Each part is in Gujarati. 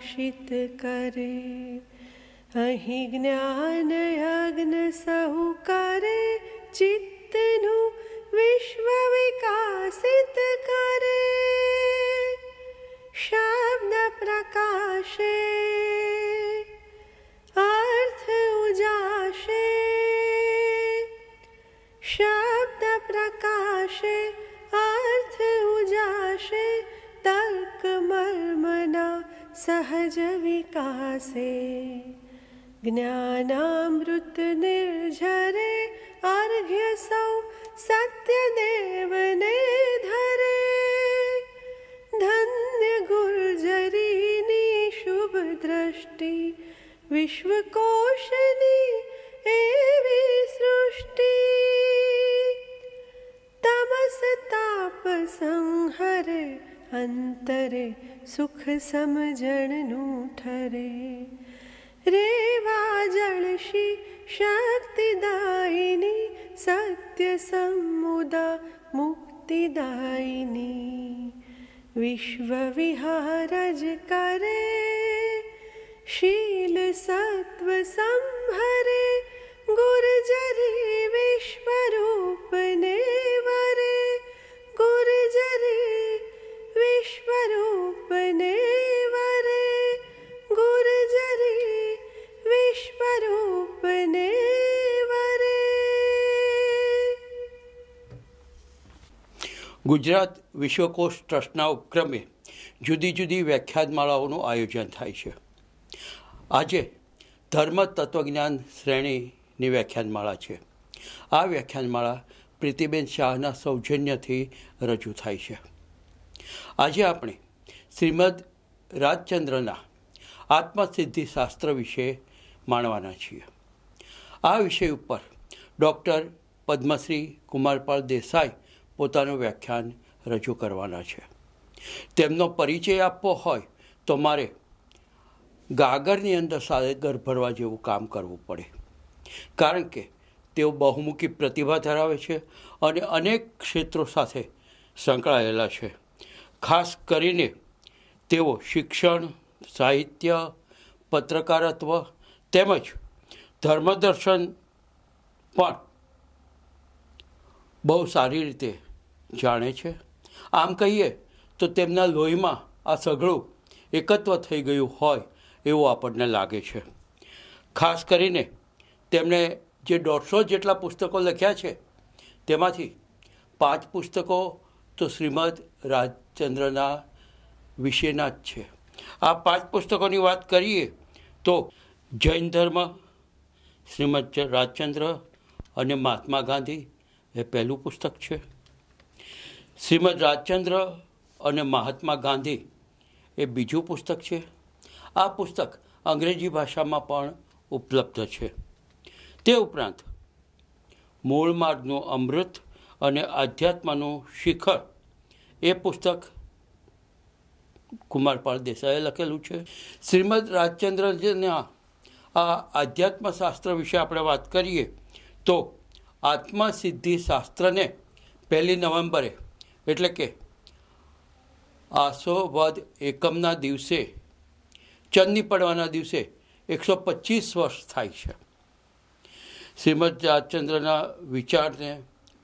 પ્રકાશિત કરે અહીં જ્ઞાન યજ્ઞ સહુ કરે ચિત समझ ગુજરાત વિશ્વકોષ ટ્રસ્ટના ઉપક્રમે જુદી જુદી વ્યાખ્યાનમાળાઓનું આયોજન થાય છે આજે ધર્મ તત્વજ્ઞાન શ્રેણીની વ્યાખ્યાનમાળા છે આ વ્યાખ્યાનમાળા પ્રીતિબેન શાહના સૌજન્યથી રજૂ થાય છે આજે આપણે શ્રીમદ રાજચંદ્રના આત્મસિદ્ધિ શાસ્ત્ર વિશે માણવાના છીએ આ વિષય ઉપર ડૉક્ટર પદ્મશ્રી કુમારપાલ દેસાઈ પોતાનું વ્યાખ્યાન રજૂ કરવાના છે તેમનો પરિચય આપવો હોય તો મારે ગાગરની અંદર સાગર ભરવા જેવું કામ કરવું પડે કારણ કે તેઓ બહુમુખી પ્રતિભા ધરાવે છે અને અનેક ક્ષેત્રો સાથે સંકળાયેલા છે ખાસ કરીને તેઓ શિક્ષણ સાહિત્ય પત્રકારત્વ તેમજ ધર્મદર્શન પણ બહુ સારી રીતે જાણે છે આમ કહીએ તો તેમના લોહીમાં આ સઘળું એકત્વ થઈ ગયું હોય એવું આપણને લાગે છે ખાસ કરીને તેમણે જે દોઢસો જેટલા પુસ્તકો લખ્યા છે તેમાંથી પાંચ પુસ્તકો તો શ્રીમદ રાજચંદ્રના વિશેના જ છે આ પાંચ પુસ્તકોની વાત કરીએ તો જૈન ધર્મ શ્રીમદ રાજચંદ્ર અને મહાત્મા ગાંધી એ પહેલું પુસ્તક છે શ્રીમદ રાજચંદ્ર અને મહાત્મા ગાંધી એ બીજું પુસ્તક છે આ પુસ્તક અંગ્રેજી ભાષામાં પણ ઉપલબ્ધ છે તે ઉપરાંત મૂળ માર્ગનું અમૃત અને આધ્યાત્મનું શિખર એ પુસ્તક કુમારપાળ દેસાઈએ લખેલું છે શ્રીમદ રાજચંદ્રજીના આ આધ્યાત્મશાસ્ત્ર વિશે આપણે વાત કરીએ તો આત્મસિદ્ધિ શાસ્ત્રને પહેલી નવેમ્બરે એટલે કે આસો વધ એકમના દિવસે ચંદી પડવાના દિવસે એકસો પચીસ વર્ષ થાય છે શ્રીમદ રાજચંદ્રના વિચારને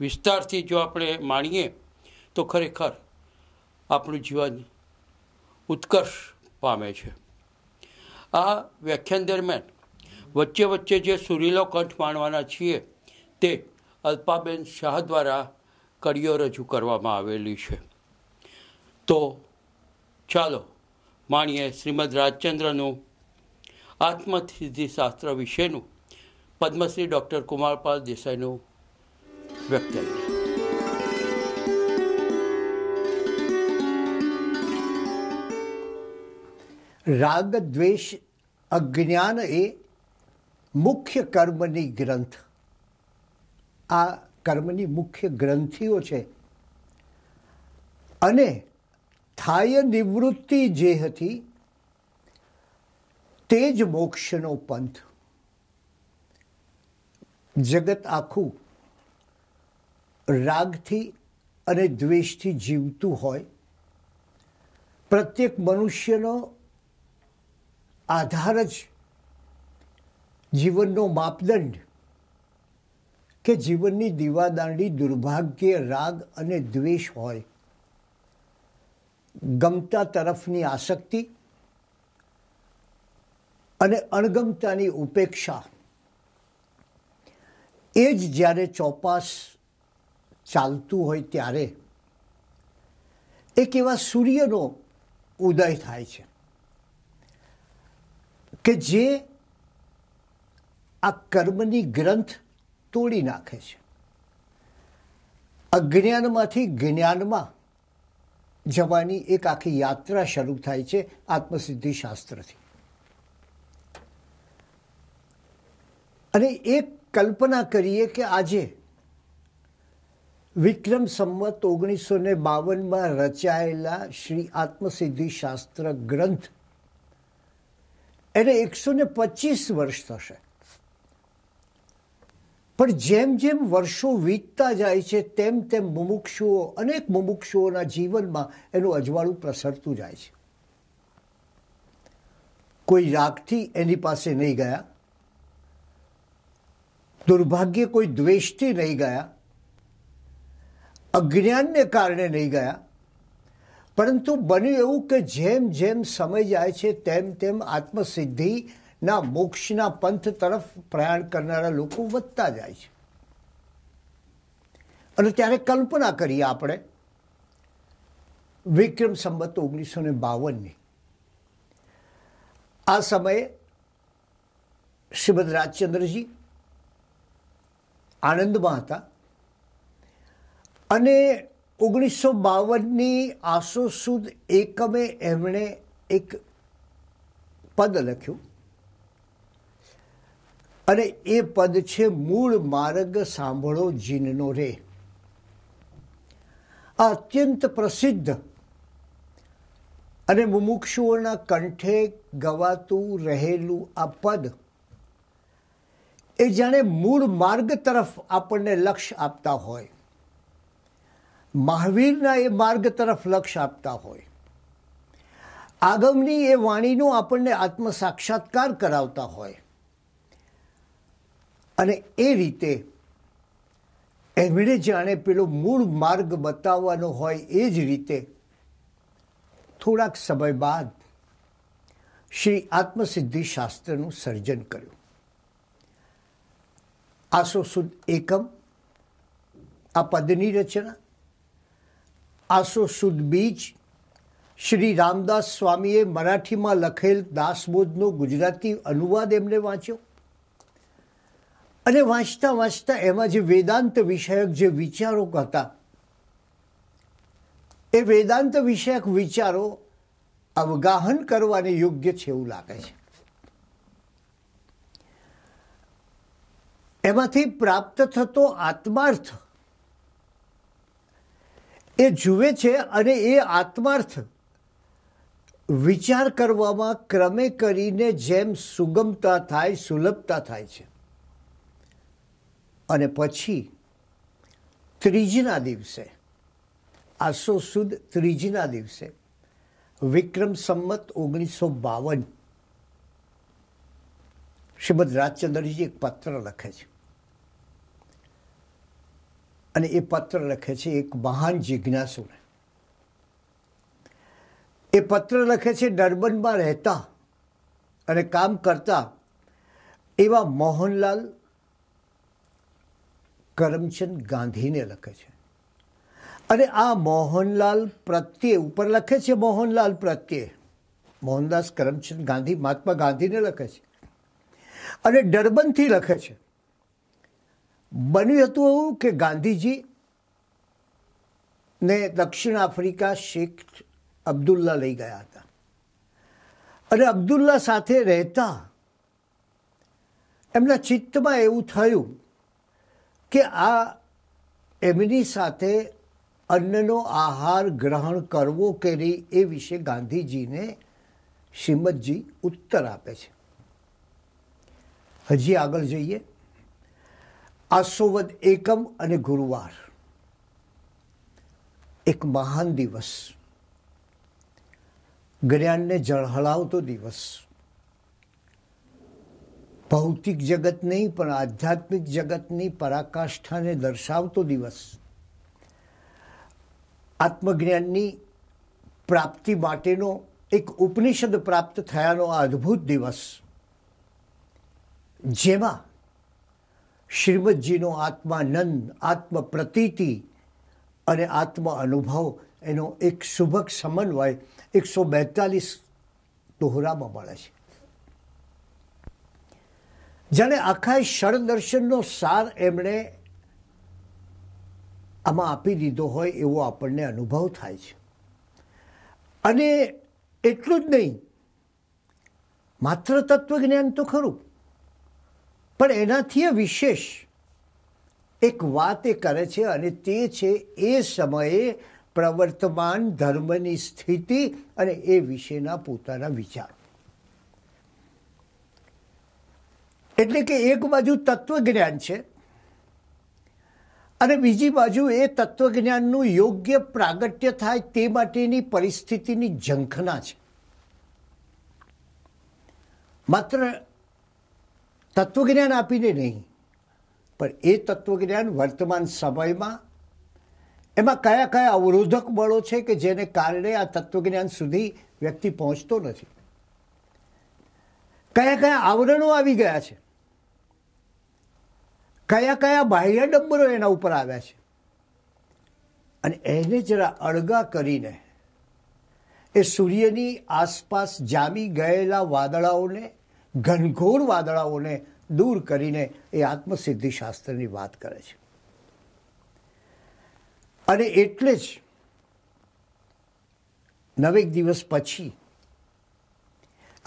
વિસ્તારથી જો આપણે માણીએ તો ખરેખર આપણું જીવન ઉત્કર્ષ પામે છે આ વ્યાખ્યાન દરમિયાન વચ્ચે વચ્ચે જે સુરીલો કંઠ માણવાના છીએ તે અલ્પાબેન શાહ દ્વારા કડીઓ રજૂ કરવામાં આવેલી છે તો ચાલો માણીએ શ્રીમદ રાજચંદ્રનું આત્મસિદ્ધિશાસ્ત્ર વિશેનું પદ્મશ્રી ડૉક્ટર કુમારપાલ દેસાઈનું વ્યક્તિ રાગ દ્વેષ અજ્ઞાન એ મુખ્ય કર્મની ગ્રંથ આ કર્મની મુખ્ય ગ્રંથિઓ છે અને થાય નિવૃત્તિ જે હતી તે જ મોક્ષનો પંથ જગત આખું રાગથી અને દ્વેષથી જીવતું હોય પ્રત્યેક મનુષ્યનો આધાર જ જીવનનો માપદંડ કે જીવનની દીવાદાંડી દુર્ભાગ્ય રાગ અને દ્વેષ હોય ગમતા તરફની આસક્તિ અને અણગમતાની ઉપેક્ષા એ જ જ્યારે ચોપાસ ચાલતું હોય ત્યારે એક એવા સૂર્યનો ઉદય થાય છે કે જે આ કર્મની ગ્રંથ તોડી નાખે છે અજ્ઞાનમાંથી જ્ઞાનમાં જવાની એક આખી યાત્રા શરૂ થાય છે આત્મસિદ્ધિ શાસ્ત્રથી અને એક કલ્પના કરીએ કે આજે વિક્રમ સંવત ઓગણીસો ને બાવનમાં રચાયેલા શ્રી આત્મસિદ્ધિ શાસ્ત્ર ગ્રંથ એને એકસો ને પચીસ વર્ષ થશે પણ જેમ જેમ વર્ષો વીતતા જાય છે તેમ તેમ મુમુક્ષુઓ અનેક મુમુક્ષુઓના જીવનમાં એનું અજવાળું પ્રસરતું જાય છે કોઈ રાગથી એની પાસે નહીં ગયા દુર્ભાગ્ય કોઈ દ્વેષથી નહીં ગયા અજ્ઞાનને કારણે નહીં ગયા પરંતુ બન્યું એવું કે જેમ જેમ સમય જાય છે તેમ તેમ આત્મસિદ્ધિ ના મોક્ષના પંથ તરફ પ્રયાણ કરનારા લોકો વધતા જાય છે અને ત્યારે કલ્પના કરીએ આપણે વિક્રમ સંબત ઓગણીસો ને બાવનની આ સમયે શ્રીમદ રાજચંદ્રજી આનંદમાં હતા અને ઓગણીસો બાવનની આસો સુદ એકમે એમણે એક પદ લખ્યું અને એ પદ છે મૂળ માર્ગ સાંભળો જીનનો રે આ અત્યંત પ્રસિદ્ધ અને મુમુક્ષુઓના કંઠે ગવાતું રહેલું આ પદ એ જાણે મૂળ માર્ગ તરફ આપણને લક્ષ્ય આપતા હોય મહાવીરના એ માર્ગ તરફ લક્ષ્ય આપતા હોય આગમની એ વાણીનો આપણને આત્મ આત્મસાક્ષાત્કાર કરાવતા હોય અને એ રીતે એમણે જાણે પેલો મૂળ માર્ગ બતાવવાનો હોય એ જ રીતે થોડાક સમય બાદ શ્રી આત્મસિદ્ધિ શાસ્ત્રનું સર્જન કર્યું આસો સુદ એકમ આ પદની રચના આસો સુદ બીજ શ્રી રામદાસ સ્વામીએ મરાઠીમાં લખેલ દાસબોધનો ગુજરાતી અનુવાદ એમને વાંચ્યો અને વાંચતા વાંચતા એમાં જે વેદાંત વિષયક જે વિચારો હતા એ વેદાંત વિષયક વિચારો અવગાહન કરવાને યોગ્ય છે એવું લાગે છે એમાંથી પ્રાપ્ત થતો આત્માર્થ એ જુએ છે અને એ આત્માર્થ વિચાર કરવામાં ક્રમે કરીને જેમ સુગમતા થાય સુલભતા થાય છે અને પછી ત્રીજીના દિવસે આસો સુદ ત્રીજીના દિવસે વિક્રમ સંમત ઓગણીસો બાવન શ્રીમદ રાજચંદ્રજી એક પત્ર લખે છે અને એ પત્ર લખે છે એક મહાન જિજ્ઞાસુને એ પત્ર લખે છે ડર્બનમાં રહેતા અને કામ કરતા એવા મોહનલાલ કરમચંદ ગાંધીને લખે છે અને આ મોહનલાલ પ્રત્યે ઉપર લખે છે મોહનલાલ પ્રત્યે મોહનદાસ કરમચંદ ગાંધી મહાત્મા ગાંધીને લખે છે અને ડરબનથી લખે છે બન્યું હતું એવું કે ગાંધીજી ને દક્ષિણ આફ્રિકા શેખ અબ્દુલ્લા લઈ ગયા હતા અને અબ્દુલ્લા સાથે રહેતા એમના ચિત્તમાં એવું થયું કે આ એમની સાથે અન્નનો આહાર ગ્રહણ કરવો કે નહીં એ વિશે ગાંધીજીને શ્રીમદજી ઉત્તર આપે છે હજી આગળ જઈએ આસોવદ એકમ અને ગુરુવાર એક મહાન દિવસ જ્ઞાનને જળહળાવતો દિવસ ભૌતિક જગત નહીં પણ આધ્યાત્મિક જગતની પરાકાષ્ઠાને દર્શાવતો દિવસ આત્મજ્ઞાનની પ્રાપ્તિ માટેનો એક ઉપનિષદ પ્રાપ્ત થયાનો આ અદ્ભુત દિવસ જેમાં શ્રીમદજીનો આત્માનંદ આત્મ પ્રતીતિ અને આત્મ અનુભવ એનો એક શુભક સમન્વય એકસો બેતાલીસ દોહરામાં મળે છે જાણે આખા દર્શનનો સાર એમણે આમાં આપી દીધો હોય એવો આપણને અનુભવ થાય છે અને એટલું જ નહીં માત્ર તત્વજ્ઞાન તો ખરું પણ એનાથી વિશેષ એક વાત એ કરે છે અને તે છે એ સમયે પ્રવર્તમાન ધર્મની સ્થિતિ અને એ વિશેના પોતાના વિચાર એટલે કે એક બાજુ તત્વજ્ઞાન છે અને બીજી બાજુ એ તત્વજ્ઞાનનું યોગ્ય પ્રાગટ્ય થાય તે માટેની પરિસ્થિતિની ઝંખના છે માત્ર તત્વજ્ઞાન આપીને નહીં પણ એ તત્વજ્ઞાન વર્તમાન સમયમાં એમાં કયા કયા અવરોધક બળો છે કે જેને કારણે આ તત્વજ્ઞાન સુધી વ્યક્તિ પહોંચતો નથી કયા કયા આવરણો આવી ગયા છે કયા કયા બાહ્ય ડંબરો એના ઉપર આવ્યા છે અને એને જરા અળગા કરીને એ સૂર્યની આસપાસ જામી ગયેલા વાદળાઓને ઘનઘોર વાદળાઓને દૂર કરીને એ આત્મસિદ્ધિ શાસ્ત્રની વાત કરે છે અને એટલે જ નવેક દિવસ પછી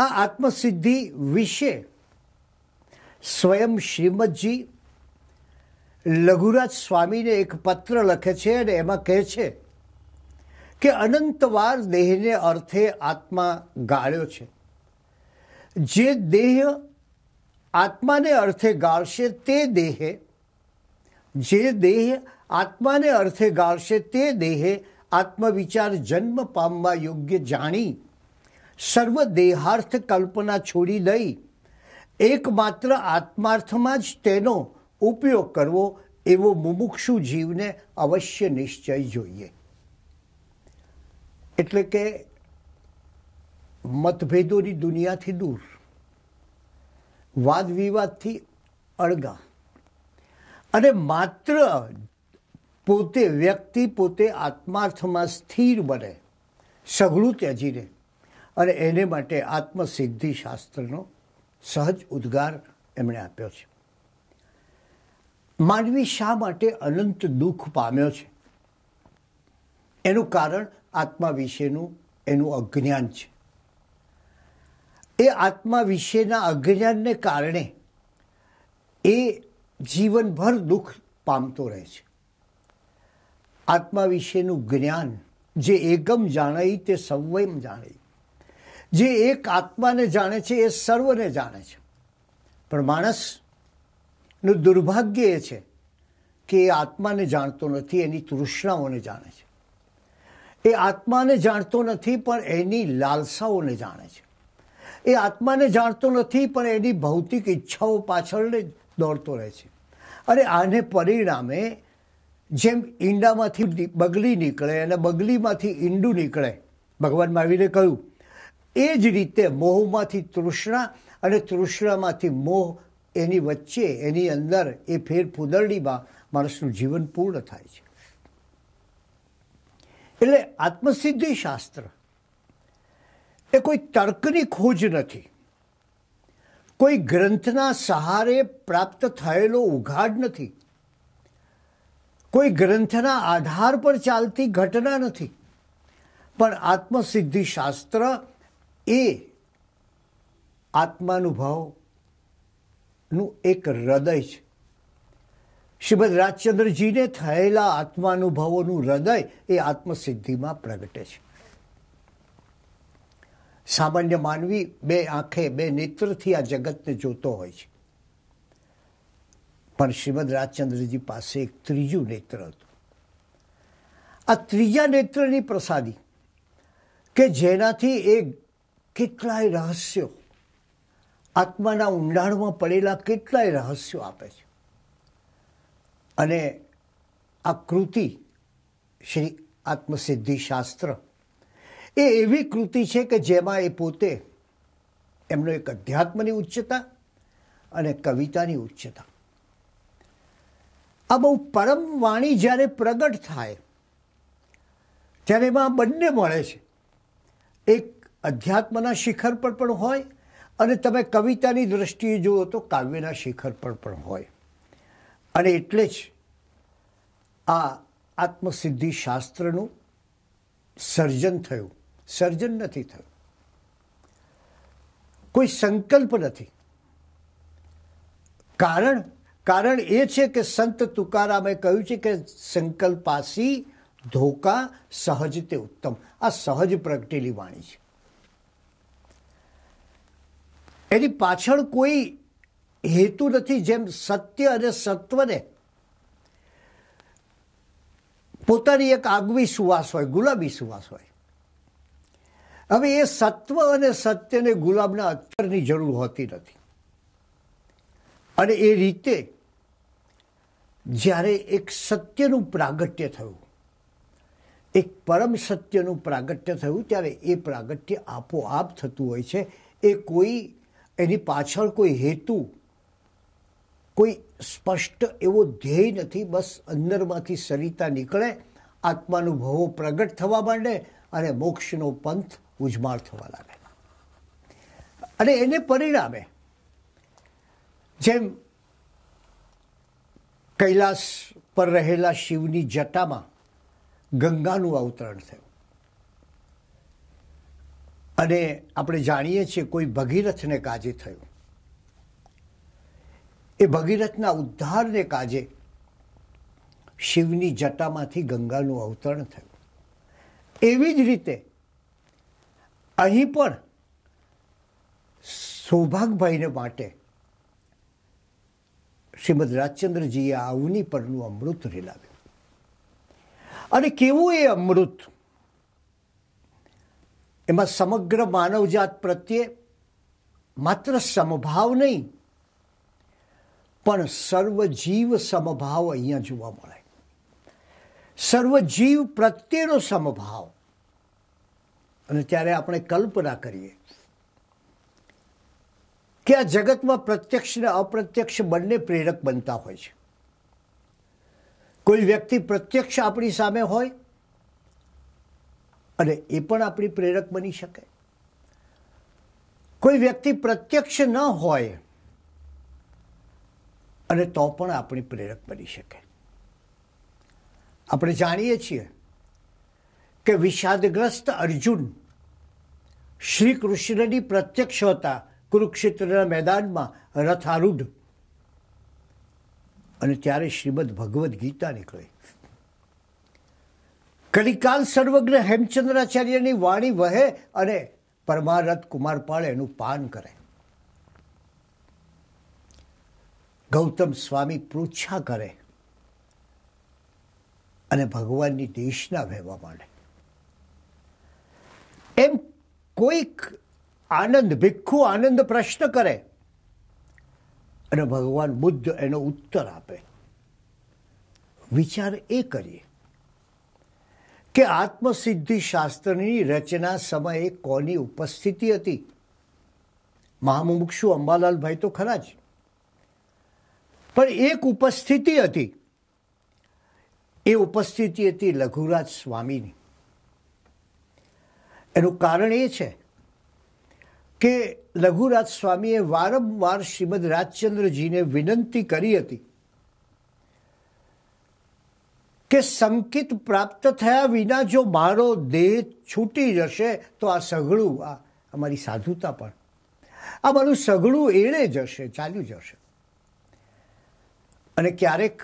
આ આત્મસિદ્ધિ વિશે સ્વયં શ્રીમદજી લઘુરાજ સ્વામીને એક પત્ર લખે છે અને એમાં કહે છે કે અનંતવાર દેહને અર્થે આત્મા ગાળ્યો છે જે દેહ આત્માને અર્થે ગાળશે તે દેહે જે દેહ આત્માને અર્થે ગાળશે તે દેહે આત્મવિચાર જન્મ પામવા યોગ્ય જાણી સર્વ દેહાર્થ કલ્પના છોડી દઈ એકમાત્ર આત્માર્થમાં જ તેનો ઉપયોગ કરવો એવો મુમુક્ષુ જીવને અવશ્ય નિશ્ચય જોઈએ એટલે કે મતભેદોની દુનિયાથી દૂર વાદ વિવાદથી અળગા અને માત્ર પોતે વ્યક્તિ પોતે આત્માર્થમાં સ્થિર બને સઘળું ત્યજીને અને એને માટે આત્મસિદ્ધિ શાસ્ત્રનો સહજ ઉદ્ગાર એમણે આપ્યો છે માનવી શા માટે અનંત દુઃખ પામ્યો છે એનું કારણ આત્મા વિશેનું એનું અજ્ઞાન છે એ આત્મા વિશેના અજ્ઞાનને કારણે એ જીવનભર દુઃખ પામતો રહે છે આત્મા વિશેનું જ્ઞાન જે એકમ જાણાઈ તે સંવયમ જાણે જે એક આત્માને જાણે છે એ સર્વને જાણે છે પણ માણસ નું દુર્ભાગ્ય એ છે કે એ આત્માને જાણતો નથી એની તૃષ્ણાઓને જાણે છે એ આત્માને જાણતો નથી પણ એની લાલસાઓને જાણે છે એ આત્માને જાણતો નથી પણ એની ભૌતિક ઈચ્છાઓ પાછળને દોડતો રહે છે અને આને પરિણામે જેમ ઈંડામાંથી બગલી નીકળે અને બગલીમાંથી ઈંડું નીકળે ભગવાન મહાવીરે કહ્યું એ જ રીતે મોહમાંથી તૃષ્ણા અને તૃષ્ણામાંથી મોહ એની વચ્ચે એની અંદર એ ફેર ફૂદરડીમાં માણસનું જીવન પૂર્ણ થાય છે એટલે આત્મસિદ્ધિ શાસ્ત્ર એ કોઈ તર્કની ખોજ નથી કોઈ ગ્રંથના સહારે પ્રાપ્ત થયેલો ઉઘાડ નથી કોઈ ગ્રંથના આધાર પર ચાલતી ઘટના નથી પણ આત્મસિદ્ધિ શાસ્ત્ર એ આત્માનુભવ નું એક હૃદય છે શ્રીમદ રાજચંદ્રજીને થયેલા આત્માનુભવોનું હૃદય એ આત્મસિદ્ધિમાં પ્રગટે છે સામાન્ય માનવી બે આંખે બે નેત્રથી આ જગતને જોતો હોય છે પણ શ્રીમદ રાજચંદ્રજી પાસે એક ત્રીજું નેત્ર હતું આ ત્રીજા નેત્રની પ્રસાદી કે જેનાથી એ કેટલાય રહસ્યો આત્માના ઊંડાણમાં પડેલા કેટલાય રહસ્યો આપે છે અને આ કૃતિ શ્રી આત્મસિદ્ધિ શાસ્ત્ર એ એવી કૃતિ છે કે જેમાં એ પોતે એમનો એક અધ્યાત્મની ઉચ્ચતા અને કવિતાની ઉચ્ચતા આ બહુ પરમ વાણી જ્યારે પ્રગટ થાય ત્યારે એમાં બંને મળે છે એક અધ્યાત્મના શિખર પર પણ હોય અને તમે કવિતાની દ્રષ્ટિએ જુઓ તો કાવ્યના શિખર પર પણ હોય અને એટલે જ આ આત્મસિદ્ધિ શાસ્ત્રનું સર્જન થયું સર્જન નથી થયું કોઈ સંકલ્પ નથી કારણ કારણ એ છે કે સંત તુકારામે કહ્યું છે કે સંકલ્પાસી ધોકા સહજ તે ઉત્તમ આ સહજ પ્રગટેલી વાણી છે એની પાછળ કોઈ હેતુ નથી જેમ સત્ય અને સત્વને પોતાની એક આગવી સુવાસ હોય ગુલાબી સુવાસ હોય હવે એ સત્વ અને સત્યને ગુલાબના અત્તરની જરૂર હોતી નથી અને એ રીતે જ્યારે એક સત્યનું પ્રાગટ્ય થયું એક પરમ સત્યનું પ્રાગટ્ય થયું ત્યારે એ પ્રાગટ્ય આપોઆપ થતું હોય છે એ કોઈ એની પાછળ કોઈ હેતુ કોઈ સ્પષ્ટ એવો ધ્યેય નથી બસ અંદરમાંથી સરિતા નીકળે આત્માનુભવો પ્રગટ થવા માંડે અને મોક્ષનો પંથ ઉજમાળ થવા લાગે અને એને પરિણામે જેમ કૈલાસ પર રહેલા શિવની જટામાં ગંગાનું અવતરણ થયું અને આપણે જાણીએ છીએ કોઈ ભગીરથને કાજે થયું એ ભગીરથના ઉદ્ધારને કાજે શિવની જટામાંથી ગંગાનું અવતરણ થયું એવી જ રીતે અહીં પણ સૌભાગભાઈને માટે શ્રીમદ રાજચંદ્રજીએ આવની પરનું અમૃત રેલાવ્યું અને કેવું એ અમૃત એમાં સમગ્ર માનવજાત પ્રત્યે માત્ર સમભાવ નહીં પણ સર્વજીવ સમભાવ અહીંયા જોવા મળે સર્વજીવ પ્રત્યેનો સમભાવ અને ત્યારે આપણે કલ્પના કરીએ કે આ જગતમાં પ્રત્યક્ષ ને અપ્રત્યક્ષ બંને પ્રેરક બનતા હોય છે કોઈ વ્યક્તિ પ્રત્યક્ષ આપણી સામે હોય અને એ પણ આપણી પ્રેરક બની શકે કોઈ વ્યક્તિ પ્રત્યક્ષ ન હોય અને તો પણ આપણી પ્રેરક બની શકે આપણે જાણીએ છીએ કે વિષાદગ્રસ્ત અર્જુન શ્રી કૃષ્ણની પ્રત્યક્ષ હતા કુરુક્ષેત્રના મેદાનમાં રથારૂઢ અને ત્યારે શ્રીમદ ભગવદ્ ગીતા નીકળી કલિકાલ સર્વજ્ઞ હેમચંદ્રાચાર્યની વાણી વહે અને પરમારથ કુમારપાળ એનું પાન કરે ગૌતમ સ્વામી પૃચ્છા કરે અને ભગવાનની દેશના વહેવા માંડે એમ કોઈક આનંદ ભિક્ષુ આનંદ પ્રશ્ન કરે અને ભગવાન બુદ્ધ એનો ઉત્તર આપે વિચાર એ કરીએ કે આત્મસિદ્ધિ શાસ્ત્રની રચના સમયે કોની ઉપસ્થિતિ હતી મહામુમુક્ષુ અંબાલાલભાઈ તો ખરા જ પણ એક ઉપસ્થિતિ હતી એ ઉપસ્થિતિ હતી લઘુરાજ સ્વામીની એનું કારણ એ છે કે લઘુરાજ સ્વામીએ વારંવાર શ્રીમદ રાજચંદ્રજીને વિનંતી કરી હતી કે સંકિત પ્રાપ્ત થયા વિના જો મારો દેહ છૂટી જશે તો આ સઘળું આ અમારી સાધુતા પણ આ મારું સઘળું એણે જશે ચાલ્યું જશે અને ક્યારેક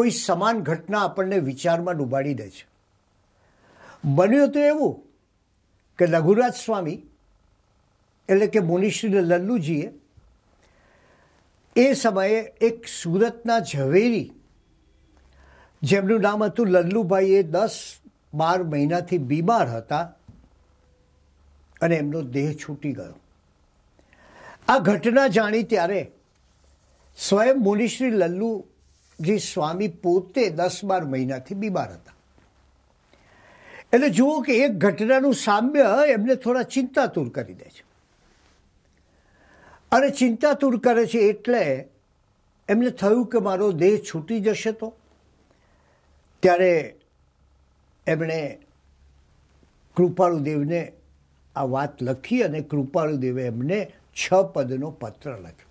કોઈ સમાન ઘટના આપણને વિચારમાં ડૂબાડી દે છે બન્યું તો એવું કે લઘુરાજ સ્વામી એટલે કે મુનિશ્રી લલ્લુજીએ એ સમયે એક સુરતના ઝવેરી જેમનું નામ હતું લલ્લુભાઈ એ દસ બાર મહિનાથી બીમાર હતા અને એમનો દેહ છૂટી ગયો આ ઘટના જાણી ત્યારે સ્વયં મુનિશ્રી લલ્લુજી સ્વામી પોતે દસ બાર મહિનાથી બીમાર હતા એટલે જુઓ કે એક ઘટનાનું સામ્ય એમને થોડા ચિંતાતુર કરી દે છે અને ચિંતાતુર કરે છે એટલે એમને થયું કે મારો દેહ છૂટી જશે તો ત્યારે એમણે કૃપાળુદેવને આ વાત લખી અને કૃપાળુદેવે એમને છ પદનો પત્ર લખ્યો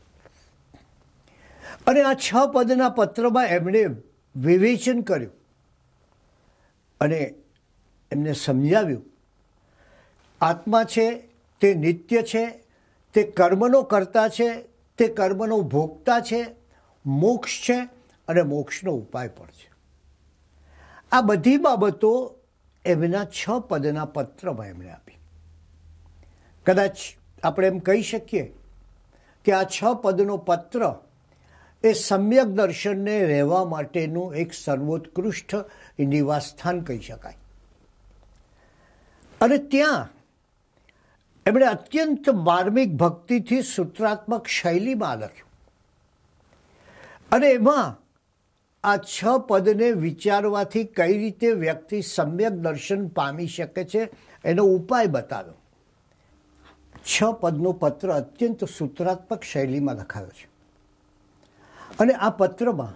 અને આ છ પદના પત્રમાં એમણે વિવેચન કર્યું અને એમને સમજાવ્યું આત્મા છે તે નિત્ય છે તે કર્મનો કરતા છે તે કર્મનો ભોગતા છે મોક્ષ છે અને મોક્ષનો ઉપાય પણ છે આ બધી બાબતો એમના છ પદના પત્રમાં એમણે આપી કદાચ આપણે એમ કહી શકીએ કે આ છ પદનો પત્ર એ સમ્યક દર્શનને રહેવા માટેનું એક સર્વોત્કૃષ્ટ નિવાસસ્થાન કહી શકાય અને ત્યાં એમણે અત્યંત માર્મિક ભક્તિથી સૂત્રાત્મક શૈલીમાં લખ્યું અને એમાં આ છ પદને વિચારવાથી કઈ રીતે વ્યક્તિ સમ્યક દર્શન પામી શકે છે એનો ઉપાય બતાવ્યો છ પદનો પત્ર અત્યંત સૂત્રાત્મક શૈલીમાં લખાયો છે અને આ પત્રમાં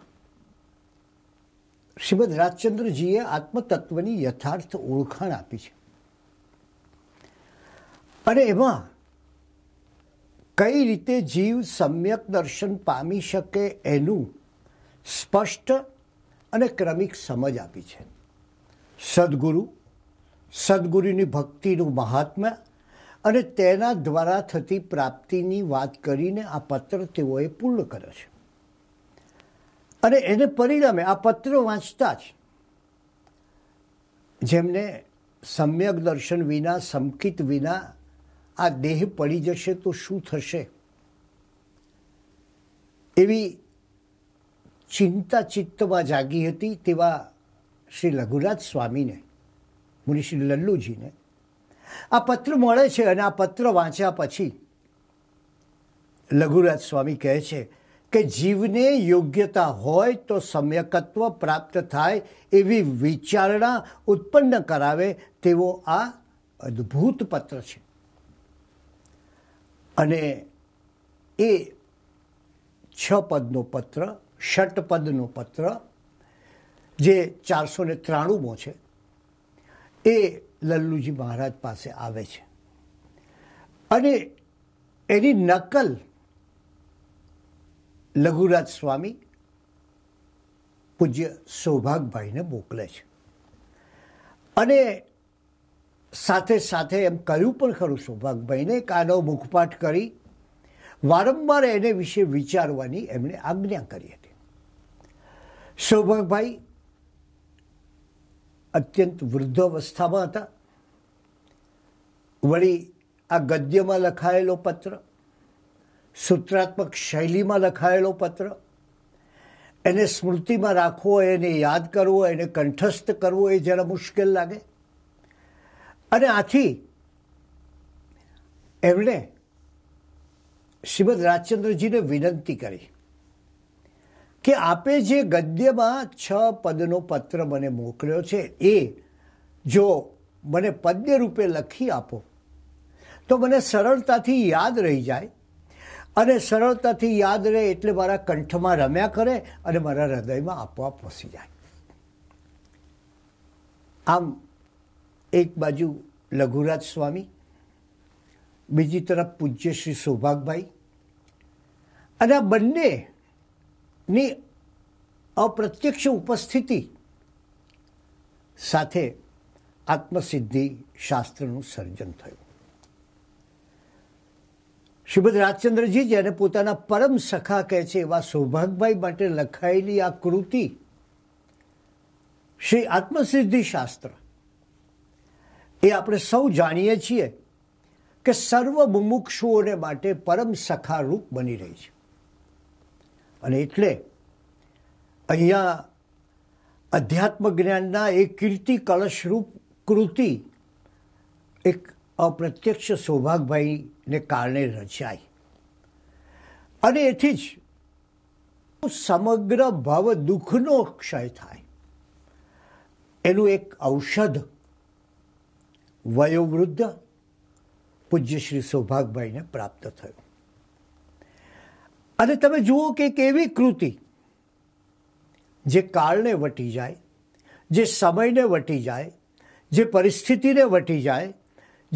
શ્રીમદ રાજચંદ્રજીએ આત્મતત્વની યથાર્થ ઓળખાણ આપી છે અને એમાં કઈ રીતે જીવ સમ્યક દર્શન પામી શકે એનું સ્પષ્ટ અને ક્રમિક સમજ આપી છે સદગુરુ સદગુરુની ભક્તિનું મહાત્મ્ય અને તેના દ્વારા થતી પ્રાપ્તિની વાત કરીને આ પત્ર તેઓએ પૂર્ણ કર્યો છે અને એને પરિણામે આ પત્ર વાંચતા જ જેમને સમ્યક દર્શન વિના સમકિત વિના આ દેહ પડી જશે તો શું થશે એવી ચિંતા ચિત્તમાં જાગી હતી તેવા શ્રી લઘુરાજ સ્વામીને મુનિ શ્રી લલ્લુજીને આ પત્ર મળે છે અને આ પત્ર વાંચ્યા પછી લઘુરાજ સ્વામી કહે છે કે જીવને યોગ્યતા હોય તો સમ્યકત્વ પ્રાપ્ત થાય એવી વિચારણા ઉત્પન્ન કરાવે તેવો આ અદ્ભુત પત્ર છે અને એ છ પદનો પત્ર ષટપદનું પત્ર જે ચારસો ને ત્રાણુંમાં છે એ લલ્લુજી મહારાજ પાસે આવે છે અને એની નકલ લઘુરાજ સ્વામી પૂજ્ય સૌભાગભાઈને મોકલે છે અને સાથે સાથે એમ કહ્યું પણ ખરું સૌભાગભાઈને કે મુખપાઠ કરી વારંવાર એને વિશે વિચારવાની એમણે આજ્ઞા કરી સૌભાગભાઈ અત્યંત વૃદ્ધાવસ્થામાં હતા વળી આ ગદ્યમાં લખાયેલો પત્ર સૂત્રાત્મક શૈલીમાં લખાયેલો પત્ર એને સ્મૃતિમાં રાખવો એને યાદ કરવો એને કંઠસ્થ કરવો એ જરા મુશ્કેલ લાગે અને આથી એમણે શ્રીમદ રાજચંદ્રજીને વિનંતી કરી કે આપે જે ગદ્યમાં છ પદનો પત્ર મને મોકલ્યો છે એ જો મને પદ્ય રૂપે લખી આપો તો મને સરળતાથી યાદ રહી જાય અને સરળતાથી યાદ રહે એટલે મારા કંઠમાં રમ્યા કરે અને મારા હૃદયમાં આપોઆપ વસી જાય આમ એક બાજુ લઘુરાજ સ્વામી બીજી તરફ પૂજ્ય શ્રી સૌભાગભાઈ અને આ બંને ની અપ્રત્યક્ષ ઉપસ્થિતિ સાથે આત્મસિદ્ધિ શાસ્ત્રનું સર્જન થયું શ્રીમદ રાજચંદ્રજી જેને પોતાના પરમ સખા કહે છે એવા સૌભાગભાઈ માટે લખાયેલી આ કૃતિ શ્રી આત્મસિદ્ધિ શાસ્ત્ર એ આપણે સૌ જાણીએ છીએ કે સર્વ મુમુક્ષુઓને માટે પરમ સખારૂપ બની રહી છે અને એટલે અહીંયા અધ્યાત્મ જ્ઞાનના એ કીર્તિ કળશરૂપ કૃતિ એક અપ્રત્યક્ષ સૌભાગભાઈને કારણે રચાઈ અને એથી જ સમગ્ર ભાવ દુઃખનો ક્ષય થાય એનું એક ઔષધ વયોવૃદ્ધ પૂજ્ય શ્રી સૌભાગભાઈને પ્રાપ્ત થયું અને તમે જુઓ કે એક એવી કૃતિ જે કાળને વટી જાય જે સમયને વટી જાય જે પરિસ્થિતિને વટી જાય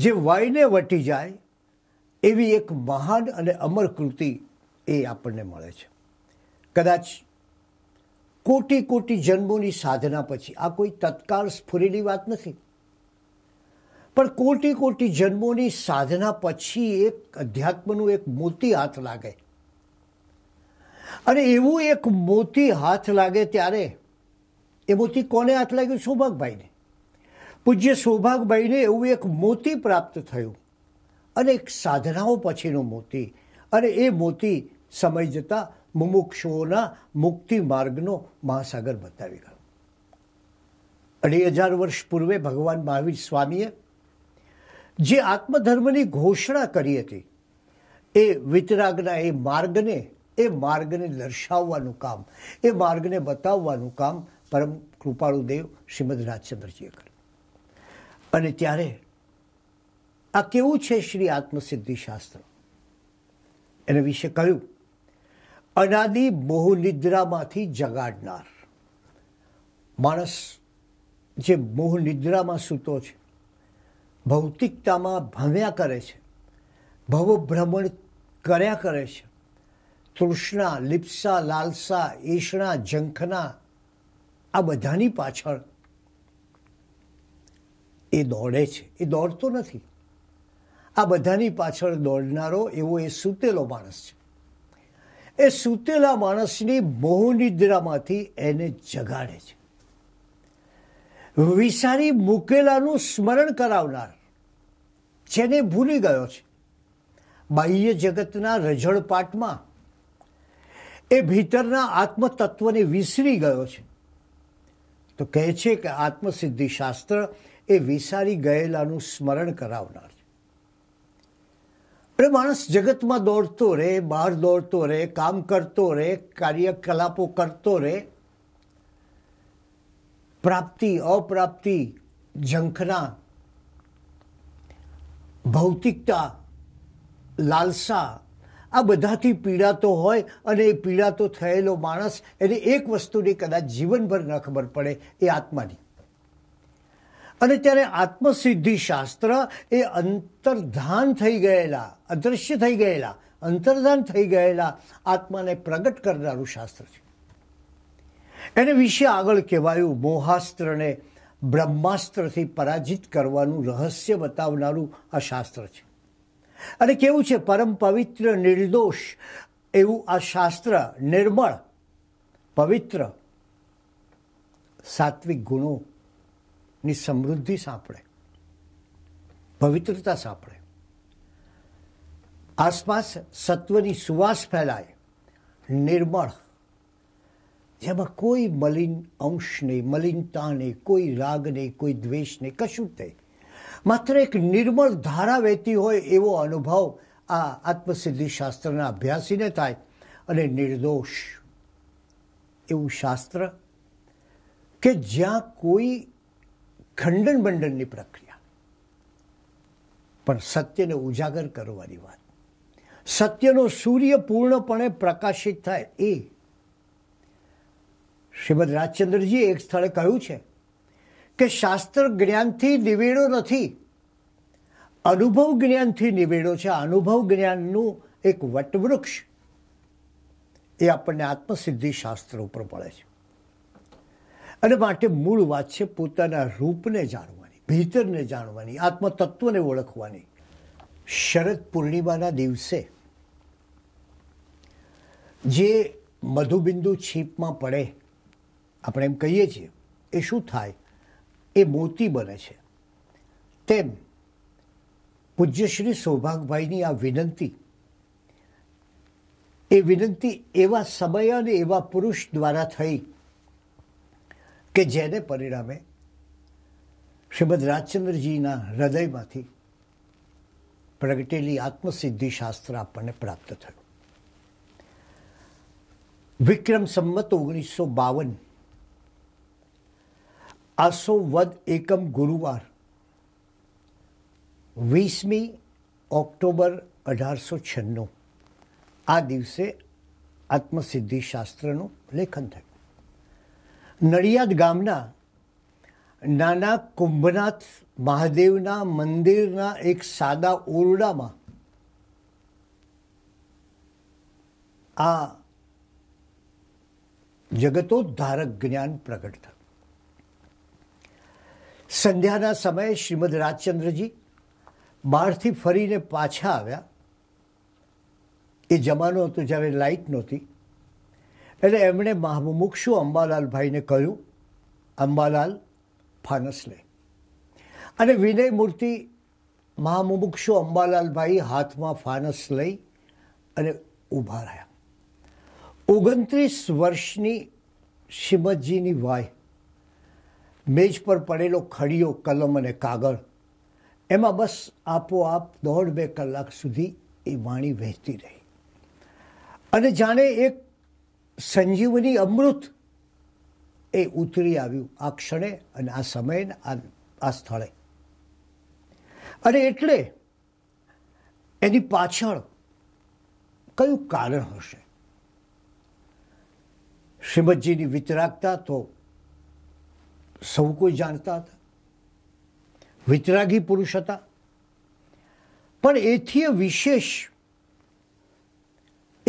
જે વયને વટી જાય એવી એક મહાન અને અમર કૃતિ એ આપણને મળે છે કદાચ કોટી કોટી જન્મોની સાધના પછી આ કોઈ તત્કાળ સ્ફુરેલી વાત નથી પણ કોટી કોટી જન્મોની સાધના પછી એક અધ્યાત્મનું એક મોતી હાથ લાગે અને એવું એક મોતી હાથ લાગે ત્યારે એ મોતી કોને હાથ લાગ્યું સૌભાગભાઈને પૂજ્ય સૌભાગભાઈને એવું એક મોતી પ્રાપ્ત થયું અને એક સાધનાઓ પછીનું મોતી અને એ મોતી સમય જતાં મુમુક્ષુઓના મુક્તિ માર્ગનો મહાસાગર બતાવી ગયો અઢી હજાર વર્ષ પૂર્વે ભગવાન મહાવીર સ્વામીએ જે આત્મધર્મની ઘોષણા કરી હતી એ વિતરાગના એ માર્ગને એ માર્ગને દર્શાવવાનું કામ એ માર્ગને બતાવવાનું કામ પરમ કૃપાળુ દેવ શ્રીમદ રાજચંદ્રજીએ કર્યું અને ત્યારે આ કેવું છે શ્રી આત્મસિદ્ધિ શાસ્ત્ર એના વિશે કહ્યું અનાદિ મોહનિદ્રામાંથી જગાડનાર માણસ જે મોહનિદ્રામાં સૂતો છે ભૌતિકતામાં ભમ્યા કરે છે ભવભ્રમણ કર્યા કરે છે તૃષ્ણા લિપ્સા લાલસા ઈષ્ણા ઝંખના આ બધાની પાછળ એ દોડે છે એ દોડતો નથી આ બધાની પાછળ દોડનારો એવો એ સૂતેલો માણસ છે એ સૂતેલા માણસની મોહનિદ્રામાંથી એને જગાડે છે વિસારી મૂકેલાનું સ્મરણ કરાવનાર જેને ભૂલી ગયો છે બાહ્ય જગતના રઝળપાટમાં એ ભીતરના આત્મતત્વને વિસરી ગયો છે તો કહે છે કે આત્મસિદ્ધિ શાસ્ત્ર એ વિસારી ગયેલાનું સ્મરણ કરાવનાર છે અને માણસ જગતમાં દોડતો રહે બહાર દોડતો રહે કામ કરતો રહે કાર્યકલાપો કરતો રહે પ્રાપ્તિ અપ્રાપ્તિ ઝંખના ભૌતિકતા લાલસા આ બધાથી પીડાતો હોય અને એ પીડાતો થયેલો માણસ એને એક વસ્તુની કદાચ જીવનભર ન ખબર પડે એ આત્માની અને ત્યારે આત્મસિદ્ધિ શાસ્ત્ર એ અંતર્ધાન થઈ ગયેલા અદૃશ્ય થઈ ગયેલા અંતર્ધાન થઈ ગયેલા આત્માને પ્રગટ કરનારું શાસ્ત્ર છે એને વિશે આગળ કહેવાયું મોહાસ્ત્રને બ્રહ્માસ્ત્રથી પરાજિત કરવાનું રહસ્ય બતાવનારું આ શાસ્ત્ર છે અને કેવું છે પરમ પવિત્ર નિર્દોષ એવું આ શાસ્ત્ર નિર્મળ પવિત્ર સાત્વિક ગુણોની સમૃદ્ધિ સાંપડે પવિત્રતા સાંપડે આસપાસ સત્વની સુવાસ ફેલાય નિર્મળ જેમાં કોઈ મલિન અંશ નહીં મલિનતા નહીં કોઈ રાગ નહીં કોઈ દ્વેષ નહીં કશું જ નહીં માત્ર એક નિર્મળ ધારા વહેતી હોય એવો અનુભવ આ આત્મસિદ્ધિ શાસ્ત્રના અભ્યાસીને થાય અને નિર્દોષ એવું શાસ્ત્ર કે જ્યાં કોઈ ખંડન બંડનની પ્રક્રિયા પણ સત્યને ઉજાગર કરવાની વાત સત્યનો સૂર્ય પૂર્ણપણે પ્રકાશિત થાય એ શ્રીમદ રાજચંદ્રજીએ એક સ્થળે કહ્યું છે કે શાસ્ત્ર જ્ઞાનથી નિવેડો નથી અનુભવ જ્ઞાનથી નિવેડો છે અનુભવ જ્ઞાનનું એક વટવૃક્ષ એ આપણને આત્મસિદ્ધિ શાસ્ત્ર ઉપર પડે છે અને માટે મૂળ વાત છે પોતાના રૂપને જાણવાની ભીતરને જાણવાની આત્મતત્વને ઓળખવાની શરદ પૂર્ણિમાના દિવસે જે મધુબિંદુ છીપમાં પડે આપણે એમ કહીએ છીએ એ શું થાય એ મોતી બને છે તેમ પૂજ્યશ્રી સૌભાગભાઈની આ વિનંતી એ વિનંતી એવા સમય અને એવા પુરુષ દ્વારા થઈ કે જેને પરિણામે શ્રીમદ રાજચંદ્રજીના હૃદયમાંથી પ્રગટેલી આત્મસિદ્ધિ શાસ્ત્ર આપણને પ્રાપ્ત થયું વિક્રમ સંમત ઓગણીસો બાવન આસો વદ એકમ ગુરુવાર વીસમી ઓક્ટોબર અઢારસો છન્નું આ દિવસે આત્મસિદ્ધિ શાસ્ત્રનું લેખન થયું નડિયાદ ગામના નાના કુંભનાથ મહાદેવના મંદિરના એક સાદા ઓરડામાં આ જગતોદ્ધારક જ્ઞાન પ્રગટ થયું સંધ્યાના સમયે શ્રીમદ રાજચંદ્રજી બહારથી ફરીને પાછા આવ્યા એ જમાનો હતો જ્યારે લાઇટ નહોતી એટલે એમણે મહામુક્ષુ અંબાલાલભાઈને કહ્યું અંબાલાલ ફાનસ લે અને વિનય મૂર્તિ મહામુમુક્ષુ અંબાલાલભાઈ હાથમાં ફાનસ લઈ અને ઊભા રહ્યા ઓગણત્રીસ વર્ષની શ્રીમદજીની વાય મેજ પર પડેલો ખડીયો કલમ અને કાગળ એમાં બસ આપોઆપ દોઢ બે કલાક સુધી એ વાણી વહેતી રહી અને જાણે એક સંજીવની અમૃત એ ઉતરી આવ્યું આ ક્ષણે અને આ સમયે આ સ્થળે અને એટલે એની પાછળ કયું કારણ હશે શ્રીમદજીની વિતરાગતા તો સૌ કોઈ જાણતા હતા વિતરાગી પુરુષ હતા પણ એથી વિશેષ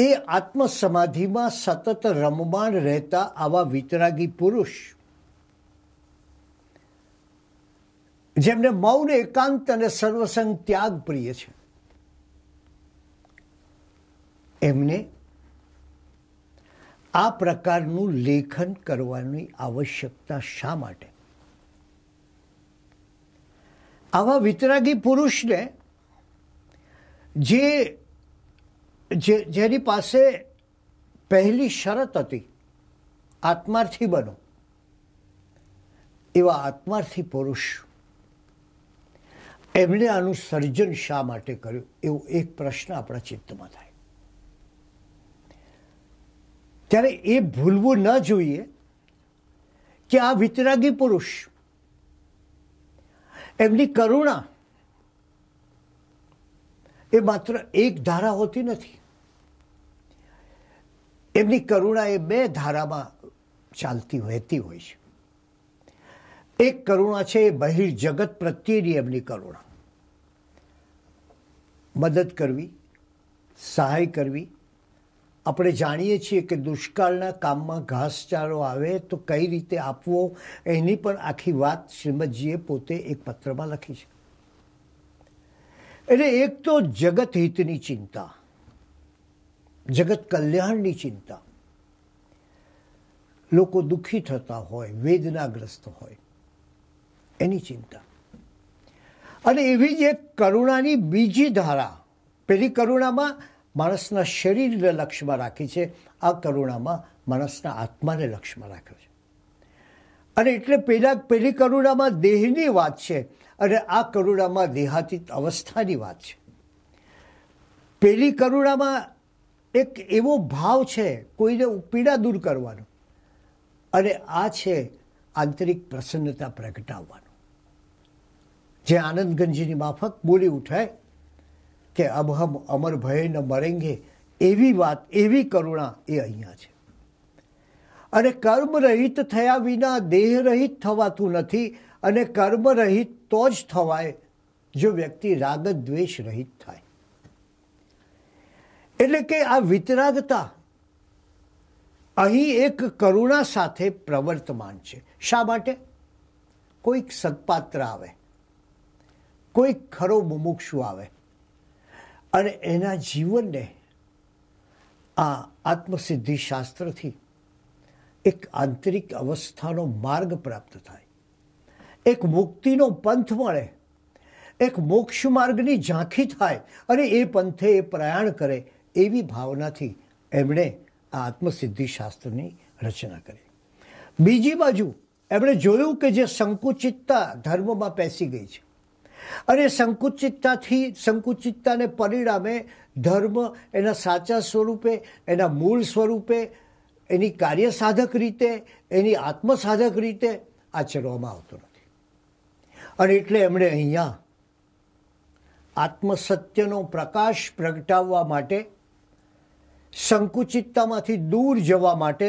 એ આત્મસમાધિમાં સતત રમમાણ રહેતા આવા વિતરાગી પુરુષ જેમને મૌન એકાંત અને સર્વસંગ ત્યાગ પ્રિય છે એમને આ પ્રકારનું લેખન કરવાની આવશ્યકતા શા માટે આવા વિતરાગી પુરુષને જે જેની પાસે પહેલી શરત હતી આત્માર્થી બનો એવા આત્માર્થી પુરુષ એમણે આનું સર્જન શા માટે કર્યું એવો એક પ્રશ્ન આપણા ચિત્તમાં થાય ત્યારે એ ભૂલવું ન જોઈએ કે આ વિતરાગી પુરુષ એમની કરુણા એ માત્ર એક ધારા હોતી નથી એમની કરુણા એ બે ધારામાં ચાલતી વહેતી હોય છે એક કરુણા છે એ બહિર જગત પ્રત્યેની એમની કરુણા મદદ કરવી સહાય કરવી આપણે જાણીએ છીએ કે દુષ્કાળના કામમાં ઘાસચારો આવે તો કઈ રીતે આપવો એની પણ આખી વાત શ્રીમદજીએ પોતે એક પત્રમાં લખી છે એટલે એક તો જગત હિતની ચિંતા જગત કલ્યાણની ચિંતા લોકો દુઃખી થતા હોય વેદનાગ્રસ્ત હોય એની ચિંતા અને એવી જ એક કરુણાની બીજી ધારા પેલી કરુણામાં માણસના શરીરને લક્ષ્યમાં રાખી છે આ કરુણામાં માણસના આત્માને લક્ષ્યમાં રાખ્યો છે અને એટલે પહેલાં પહેલી કરુણામાં દેહની વાત છે અને આ કરુણામાં દેહાતીત અવસ્થાની વાત છે પહેલી કરુણામાં એક એવો ભાવ છે કોઈને પીડા દૂર કરવાનો અને આ છે આંતરિક પ્રસન્નતા પ્રગટાવવાનું જે આનંદગંજીની માફક બોલી ઉઠાય કે અબ હમ અમર ભય ન મરેંગે એવી વાત એવી કરુણા એ અહીંયા છે અને કર્મ રહિત થયા વિના દેહરહિત થવાતું નથી અને કર્મ રહિત તો જ થવાય જો વ્યક્તિ રાગ દ્વેષ રહિત થાય એટલે કે આ વિતરાગતા અહીં એક કરુણા સાથે પ્રવર્તમાન છે શા માટે કોઈક સત્પાત્ર આવે કોઈક ખરો મુમુક્ષુ આવે અને એના જીવનને આ આત્મસિદ્ધિ શાસ્ત્રથી એક આંતરિક અવસ્થાનો માર્ગ પ્રાપ્ત થાય એક મુક્તિનો પંથ મળે એક મોક્ષ માર્ગની ઝાંખી થાય અને એ પંથે એ પ્રયાણ કરે એવી ભાવનાથી એમણે આ આત્મસિદ્ધિ શાસ્ત્રની રચના કરી બીજી બાજુ એમણે જોયું કે જે સંકુચિતતા ધર્મમાં પેસી ગઈ છે અને સંકુચિતતાથી સંકુચિતતાને પરિણામે ધર્મ એના સાચા સ્વરૂપે એના મૂળ સ્વરૂપે એની કાર્યસાધક રીતે એની આત્મસાધક રીતે આચરવામાં આવતો નથી અને એટલે એમણે અહીંયા આત્મસત્યનો પ્રકાશ પ્રગટાવવા માટે સંકુચિતતામાંથી દૂર જવા માટે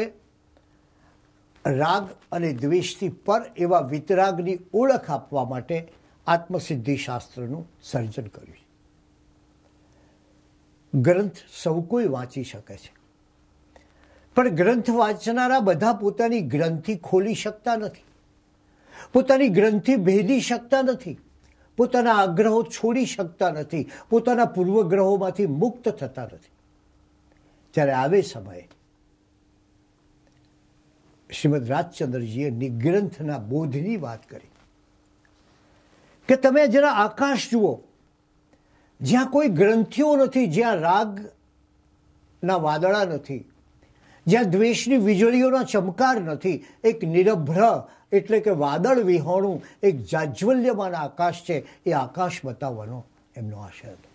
રાગ અને દ્વેષથી પર એવા વિતરાગની ઓળખ આપવા માટે આત્મસિદ્ધિ શાસ્ત્રનું સર્જન કર્યું ગ્રંથ સૌ કોઈ વાંચી શકે છે પણ ગ્રંથ વાંચનારા બધા પોતાની ગ્રંથિ ખોલી શકતા નથી પોતાની ગ્રંથિ ભેદી શકતા નથી પોતાના આગ્રહો છોડી શકતા નથી પોતાના પૂર્વગ્રહોમાંથી મુક્ત થતા નથી ત્યારે આવે સમયે શ્રીમદ રાજચંદ્રજીએ નિગ્રંથના બોધની વાત કરી કે તમે જરા આકાશ જુઓ જ્યાં કોઈ ગ્રંથિઓ નથી જ્યાં રાગના વાદળા નથી જ્યાં દ્વેષની વીજળીઓના ચમકાર નથી એક નિરભ્ર એટલે કે વાદળ વિહોણું એક જાજ્વલ્યમાન આકાશ છે એ આકાશ બતાવવાનો એમનો આશય હતો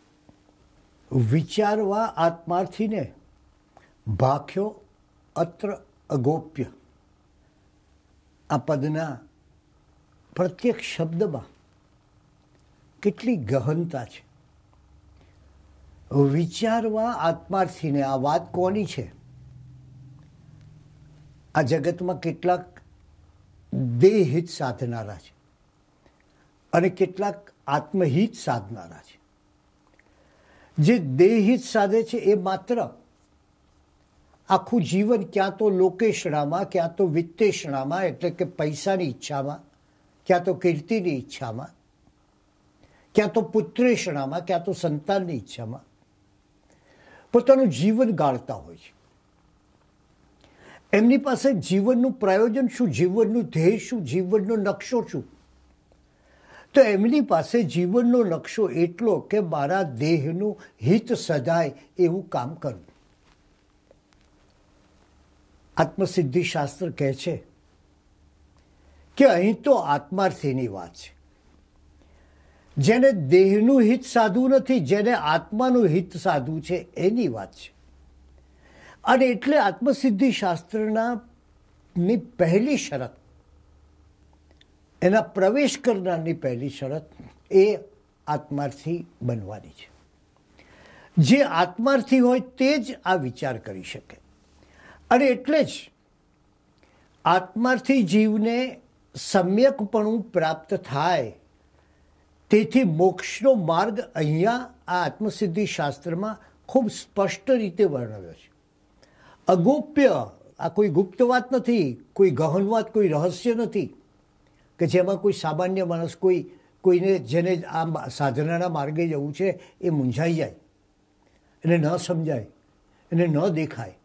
વિચારવા આત્માર્થીને ભાખ્યો અત્ર અગોપ્ય આ પદના પ્રત્યેક શબ્દમાં કેટલી ગહનતા છે વિચારવા આત્માર્થીને આ વાત કોની છે આ જગતમાં કેટલાક દેહિત સાધનારા છે અને કેટલાક આત્મહિત સાધનારા છે જે દેહિત સાધે છે એ માત્ર આખું જીવન ક્યાં તો લોકેશણામાં ક્યાં તો વિત્તેષણામાં એટલે કે પૈસાની ઈચ્છામાં ક્યાં તો કીર્તિની ઈચ્છામાં ક્યાં તો પુત્રેષણામાં ક્યાં તો સંતાનની ઈચ્છામાં પોતાનું જીવન ગાળતા હોય છે એમની પાસે જીવનનું પ્રયોજન શું જીવનનું ધ્યેય શું જીવનનો નકશો શું તો એમની પાસે જીવનનો નકશો એટલો કે મારા દેહનું હિત સદાય એવું કામ કરવું આત્મસિદ્ધિ શાસ્ત્ર કહે છે કે અહીં તો આત્માર્થીની વાત છે જેને દેહનું હિત સાધવું નથી જેને આત્માનું હિત સાધવું છે એની વાત છે અને એટલે આત્મસિદ્ધિ શાસ્ત્રના ની પહેલી શરત એના પ્રવેશ કરનારની પહેલી શરત એ આત્માર્થી બનવાની છે જે આત્માર્થી હોય તે જ આ વિચાર કરી શકે અને એટલે જ આત્માર્થી જીવને સમ્યકપણું પ્રાપ્ત થાય તેથી મોક્ષનો માર્ગ અહીંયા આ આત્મસિદ્ધિ શાસ્ત્રમાં ખૂબ સ્પષ્ટ રીતે વર્ણવ્યો છે અગોપ્ય આ કોઈ ગુપ્ત વાત નથી કોઈ ગહન વાત કોઈ રહસ્ય નથી કે જેમાં કોઈ સામાન્ય માણસ કોઈ કોઈને જેને આ સાધનાના માર્ગે જવું છે એ મૂંઝાઈ જાય એને ન સમજાય એને ન દેખાય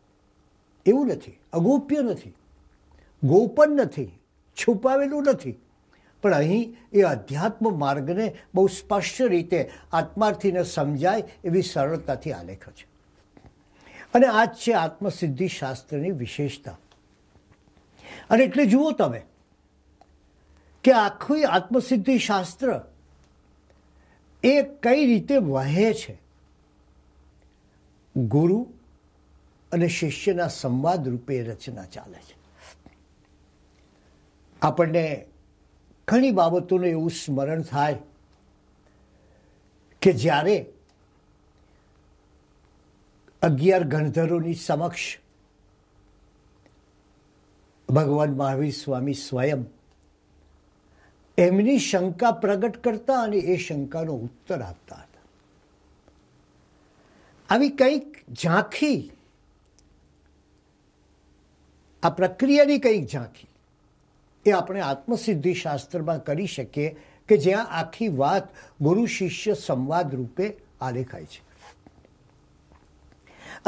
એવું નથી અગોપ્ય નથી ગોપન નથી છુપાવેલું નથી પણ અહીં એ અધ્યાત્મ માર્ગને બહુ સ્પષ્ટ રીતે આત્માર્થીને સમજાય એવી સરળતાથી આલેખ છે અને આ જ છે આત્મસિદ્ધિ શાસ્ત્રની વિશેષતા અને એટલે જુઓ તમે કે આખું આત્મસિદ્ધિ શાસ્ત્ર એ કઈ રીતે વહે છે ગુરુ અને શિષ્યના સંવાદ રૂપે રચના ચાલે છે આપણને ઘણી બાબતોનું એવું સ્મરણ થાય કે જ્યારે અગિયાર ગણધરોની સમક્ષ ભગવાન મહાવીર સ્વામી સ્વયં એમની શંકા પ્રગટ કરતા અને એ શંકાનો ઉત્તર આપતા હતા આવી કંઈક ઝાંખી આ પ્રક્રિયાની કંઈક ઝાંખી એ આપણે આત્મસિદ્ધિ શાસ્ત્રમાં કરી શકીએ કે જ્યાં આખી વાત ગુરુ શિષ્ય સંવાદ રૂપે આલેખાય છે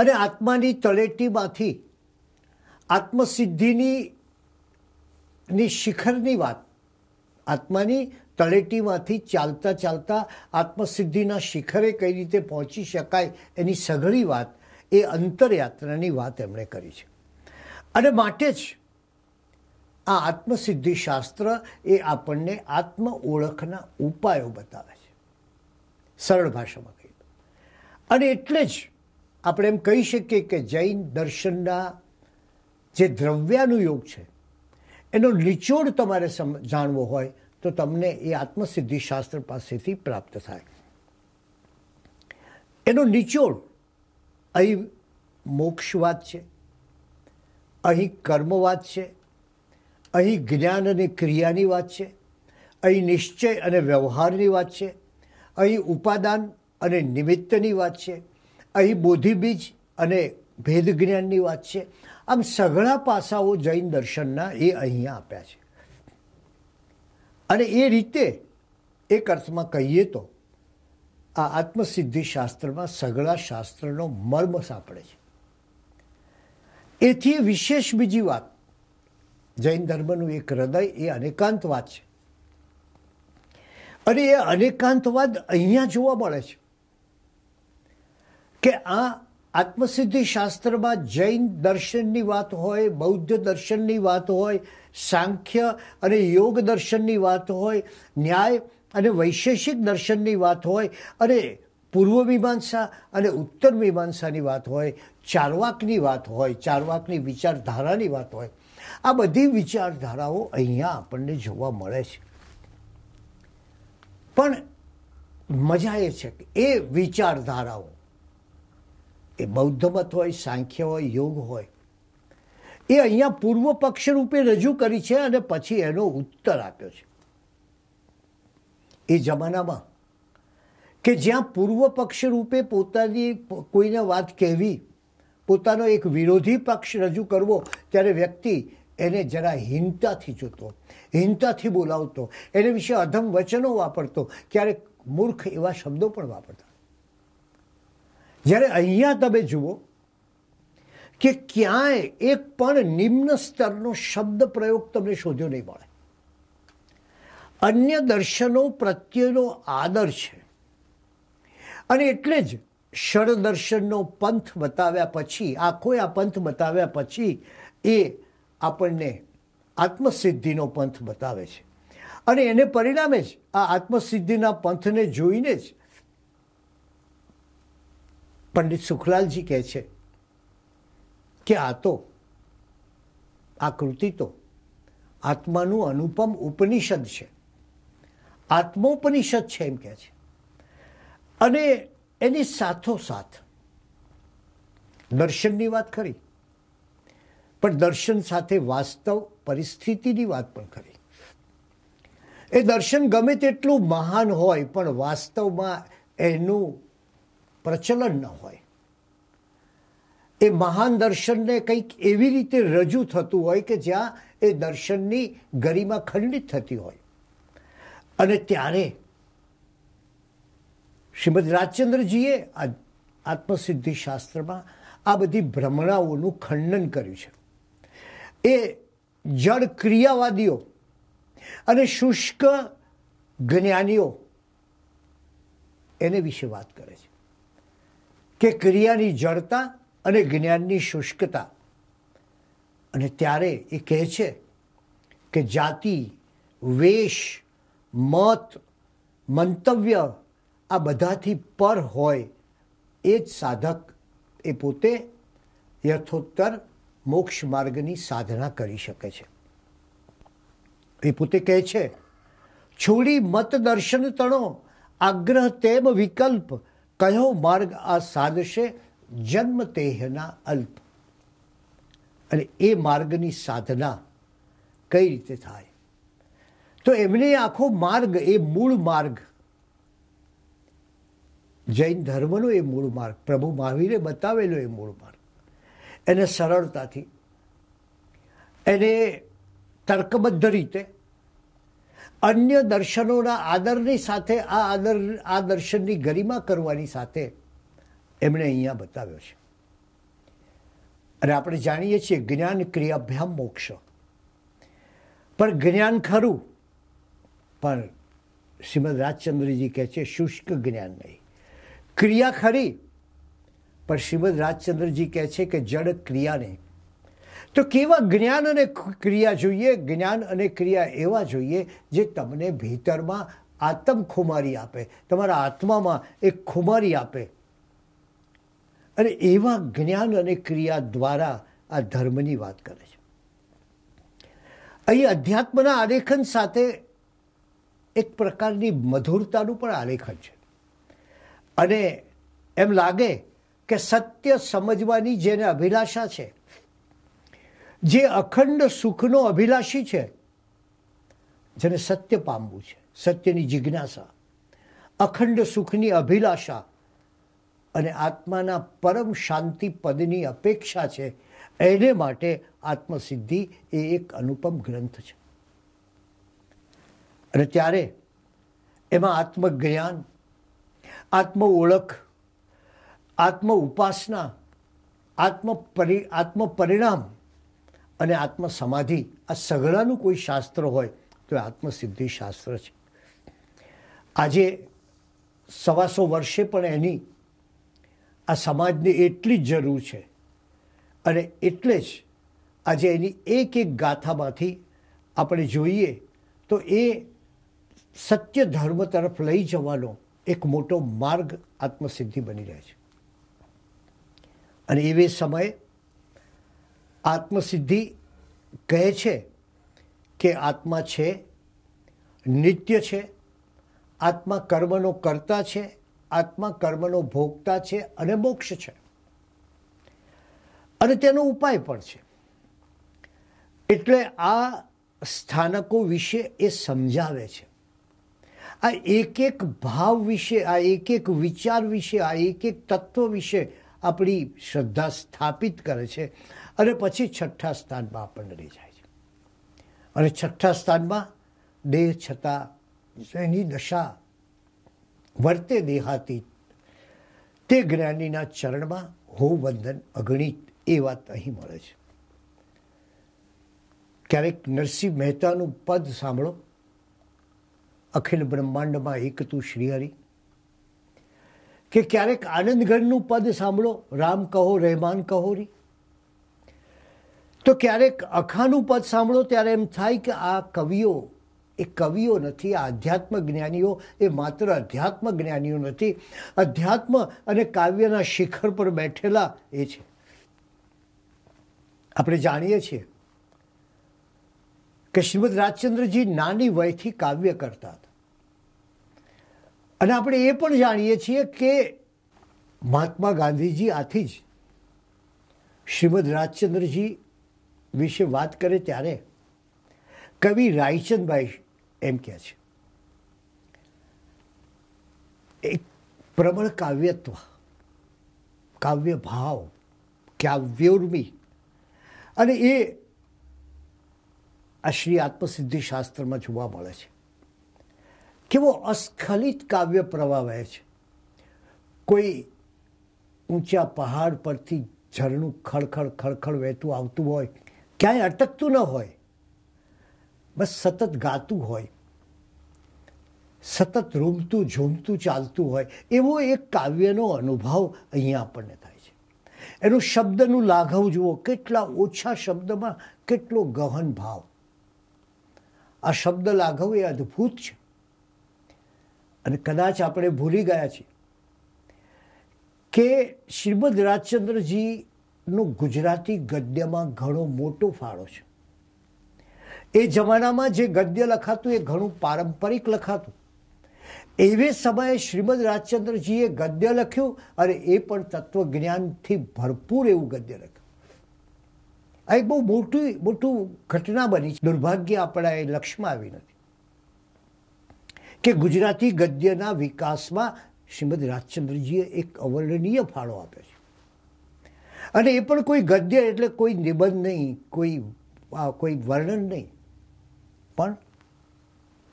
અને આત્માની તળેટીમાંથી આત્મસિદ્ધિની ની શિખરની વાત આત્માની તળેટીમાંથી ચાલતા ચાલતા આત્મસિદ્ધિના શિખરે કઈ રીતે પહોંચી શકાય એની સઘળી વાત એ અંતરયાત્રાની વાત એમણે કરી છે અને માટે જ આ આત્મસિદ્ધિ શાસ્ત્ર એ આપણને આત્મ ઓળખના ઉપાયો બતાવે છે સરળ ભાષામાં કહી અને એટલે જ આપણે એમ કહી શકીએ કે જૈન દર્શનના જે દ્રવ્યાનુયોગ છે એનો નિચોડ તમારે જાણવો હોય તો તમને એ આત્મસિદ્ધિ શાસ્ત્ર પાસેથી પ્રાપ્ત થાય એનો નિચોડ અહીં મોક્ષવાદ છે અહીં કર્મવાદ છે અહીં જ્ઞાન અને ક્રિયાની વાત છે અહીં નિશ્ચય અને વ્યવહારની વાત છે અહીં ઉપાદાન અને નિમિત્તની વાત છે અહીં બોધિબીજ અને ભેદ જ્ઞાનની વાત છે આમ સઘળા પાસાઓ જૈન દર્શનના એ અહીંયા આપ્યા છે અને એ રીતે એક અર્થમાં કહીએ તો આ આત્મસિદ્ધિ શાસ્ત્રમાં સઘળા શાસ્ત્રનો મર્મ સાંપડે છે એથી વિશેષ બીજી વાત જૈન ધર્મનું એક હૃદય એ અનેકાંતવાદ છે અને એ અનેકાંતવાદ અહીંયા જોવા મળે છે કે આ આત્મસિદ્ધિ શાસ્ત્રમાં જૈન દર્શનની વાત હોય બૌદ્ધ દર્શનની વાત હોય સાંખ્ય અને યોગ દર્શનની વાત હોય ન્યાય અને વૈશેષિક દર્શનની વાત હોય અને પૂર્વ મીમાંસા અને ઉત્તર મીમાંસાની વાત હોય ચારવાકની વાત હોય ચારવાકની વિચારધારાની વાત હોય આ બધી વિચારધારાઓ અહીંયા આપણને જોવા મળે છે પણ મજા એ છે કે એ વિચારધારાઓ એ બૌદ્ધ મત હોય સાંખ્ય હોય યોગ હોય એ અહીંયા પૂર્વ પક્ષ રૂપે રજૂ કરી છે અને પછી એનો ઉત્તર આપ્યો છે એ જમાનામાં કે જ્યાં પૂર્વ પક્ષ રૂપે પોતાની કોઈને વાત કહેવી પોતાનો એક વિરોધી પક્ષ રજૂ કરવો ત્યારે વ્યક્તિ એને જરા હીનતાથી જોતો હીનતાથી બોલાવતો એને વિશે અધમ વચનો વાપરતો ક્યારેક મૂર્ખ એવા શબ્દો પણ વાપરતા જ્યારે અહીંયા તમે જુઓ કે ક્યાંય એક પણ નિમ્ન સ્તરનો શબ્દ પ્રયોગ તમને શોધ્યો નહીં મળે અન્ય દર્શનો પ્રત્યેનો આદર છે અને એટલે જ ષડદર્શનનો પંથ બતાવ્યા પછી આખો આ પંથ બતાવ્યા પછી એ આપણને આત્મસિદ્ધિનો પંથ બતાવે છે અને એને પરિણામે જ આ આત્મસિદ્ધિના પંથને જોઈને જ પંડિત સુખલાલજી કહે છે કે આ તો આ કૃતિ તો આત્માનું અનુપમ ઉપનિષદ છે આત્મોપનિષદ છે એમ કહે છે અને એની સાથોસાથ દર્શનની વાત કરી પણ દર્શન સાથે વાસ્તવ પરિસ્થિતિની વાત પણ કરી એ દર્શન ગમે તેટલું મહાન હોય પણ વાસ્તવમાં એનું પ્રચલન ન હોય એ મહાન દર્શનને કંઈક એવી રીતે રજૂ થતું હોય કે જ્યાં એ દર્શનની ગરિમા ખંડિત થતી હોય અને ત્યારે શ્રીમદ રાજચંદ્રજીએ આ આત્મસિદ્ધિ શાસ્ત્રમાં આ બધી ભ્રમણાઓનું ખંડન કર્યું છે એ જળ ક્રિયાવાદીઓ અને શુષ્ક જ્ઞાનીઓ એને વિશે વાત કરે છે કે ક્રિયાની જળતા અને જ્ઞાનની શુષ્કતા અને ત્યારે એ કહે છે કે જાતિ વેશ મત મંતવ્ય આ બધાથી પર હોય એ જ સાધક એ પોતે યથોત્તર મોક્ષ માર્ગની સાધના કરી શકે છે એ પોતે કહે છે છોડી મત દર્શન તણો આગ્રહ તેમ વિકલ્પ કયો માર્ગ આ સાધશે જન્મ તેહના અલ્પ અને એ માર્ગની સાધના કઈ રીતે થાય તો એમને આખો માર્ગ એ મૂળ માર્ગ જૈન ધર્મનો એ મૂળ માર્ગ પ્રભુ મહાવીરે બતાવેલો એ મૂળ માર્ગ એને સરળતાથી એને તર્કબદ્ધ રીતે અન્ય દર્શનોના આદરની સાથે આ આદર આ દર્શનની ગરિમા કરવાની સાથે એમણે અહીંયા બતાવ્યો છે અને આપણે જાણીએ છીએ જ્ઞાન ક્રિયાભ્યામ મોક્ષ પણ જ્ઞાન ખરું પણ શ્રીમદ રાજચંદ્રજી કહે છે શુષ્ક જ્ઞાન નહીં ક્રિયા ખરી પણ શ્રીમદ રાજચંદ્રજી કહે છે કે જડ ક્રિયાને તો કેવા જ્ઞાન અને ક્રિયા જોઈએ જ્ઞાન અને ક્રિયા એવા જોઈએ જે તમને ભીતરમાં આત્મ ખુમારી આપે તમારા આત્મામાં એક ખુમારી આપે અને એવા જ્ઞાન અને ક્રિયા દ્વારા આ ધર્મની વાત કરે છે અહીં અધ્યાત્મના આલેખન સાથે એક પ્રકારની મધુરતાનું પણ આલેખન છે અને એમ લાગે કે સત્ય સમજવાની જેને અભિલાષા છે જે અખંડ સુખનો અભિલાષી છે જેને સત્ય પામવું છે સત્યની જિજ્ઞાસા અખંડ સુખની અભિલાષા અને આત્માના પરમ શાંતિ પદની અપેક્ષા છે એને માટે આત્મસિદ્ધિ એ એક અનુપમ ગ્રંથ છે અને ત્યારે એમાં આત્મજ્ઞાન આત્મ ઓળખ આત્મ ઉપાસના આત્મ પરિ આત્મ પરિણામ અને આત્મ સમાધિ આ સઘળાનું કોઈ શાસ્ત્ર હોય તો એ આત્મસિદ્ધિ શાસ્ત્ર છે આજે સવાસો વર્ષે પણ એની આ સમાજને એટલી જ જરૂર છે અને એટલે જ આજે એની એક એક ગાથામાંથી આપણે જોઈએ તો એ સત્ય ધર્મ તરફ લઈ જવાનો એક મોટો માર્ગ આત્મસિદ્ધિ બની રહે છે અને એવી સમયે આત્મસિદ્ધિ કહે છે કે આત્મા છે નિત્ય છે આત્મા કર્મનો કર્તા છે આત્મા કર્મનો ભોગતા છે અને મોક્ષ છે અને તેનો ઉપાય પણ છે એટલે આ સ્થાનકો વિશે એ સમજાવે છે આ એક એક ભાવ વિશે આ એક એક વિચાર વિશે આ એક એક તત્વ વિશે આપણી શ્રદ્ધા સ્થાપિત કરે છે અને પછી છઠ્ઠા સ્થાનમાં આપણને લઈ જાય છે અને છઠ્ઠા સ્થાનમાં દેહ છતાં એની દશા વર્તે દેહાતી તે જ્ઞાનીના ચરણમાં હોવ વંદન અગણિત એ વાત અહીં મળે છે ક્યારેક નરસિંહ મહેતાનું પદ સાંભળો અખિલ બ્રહ્માંડમાં એક તું શ્રીહરી કે ક્યારેક આનંદગઢનું પદ સાંભળો રામ કહો રહેમાન કહો રી તો ક્યારેક અખાનું પદ સાંભળો ત્યારે એમ થાય કે આ કવિઓ એ કવિઓ નથી આ અધ્યાત્મ જ્ઞાનીઓ એ માત્ર અધ્યાત્મ જ્ઞાનીઓ નથી અધ્યાત્મ અને કાવ્યના શિખર પર બેઠેલા એ છે આપણે જાણીએ છીએ કે શ્રીમદ રાજચંદ્રજી નાની વયથી કાવ્ય કરતા અને આપણે એ પણ જાણીએ છીએ કે મહાત્મા ગાંધીજી આથી જ શ્રીમદ રાજચંદ્રજી વિશે વાત કરે ત્યારે કવિ રાયચંદભાઈ એમ કહે છે એક પ્રબળ કાવ્યત્વ કાવ્ય ભાવ કાવ્યોર્મી અને એ આ શ્રી આત્મસિદ્ધિ શાસ્ત્રમાં જોવા મળે છે કેવો અસ્ખલિત કાવ્ય પ્રવાહ વહે છે કોઈ ઊંચા પહાડ પરથી ઝરણું ખળખળ ખળખળ વહેતું આવતું હોય ક્યાંય અટકતું ન હોય બસ સતત ગાતું હોય સતત રૂમતું ઝૂમતું ચાલતું હોય એવો એક કાવ્યનો અનુભવ અહીંયા આપણને થાય છે એનું શબ્દનું લાઘવ જુઓ કેટલા ઓછા શબ્દમાં કેટલો ગહન ભાવ આ શબ્દ લાઘવ એ અદ્ભુત છે અને કદાચ આપણે ભૂલી ગયા છીએ કે શ્રીમદ રાજચંદ્રજીનો ગુજરાતી ગદ્યમાં ઘણો મોટો ફાળો છે એ જમાનામાં જે ગદ્ય લખાતું એ ઘણું પારંપરિક લખાતું એવે સમયે શ્રીમદ રાજચંદ્રજીએ ગદ્ય લખ્યું અને એ પણ તત્વજ્ઞાનથી ભરપૂર એવું ગદ્ય લખ્યું આ એક બહુ મોટું મોટું ઘટના બની છે દુર્ભાગ્ય આપણા એ લક્ષમાં આવી નથી કે ગુજરાતી ગદ્યના વિકાસમાં શ્રીમદ રાજચંદ્રજીએ એક અવર્ણનીય ફાળો આપ્યો છે અને એ પણ કોઈ ગદ્ય એટલે કોઈ નિબંધ નહીં કોઈ કોઈ વર્ણન નહીં પણ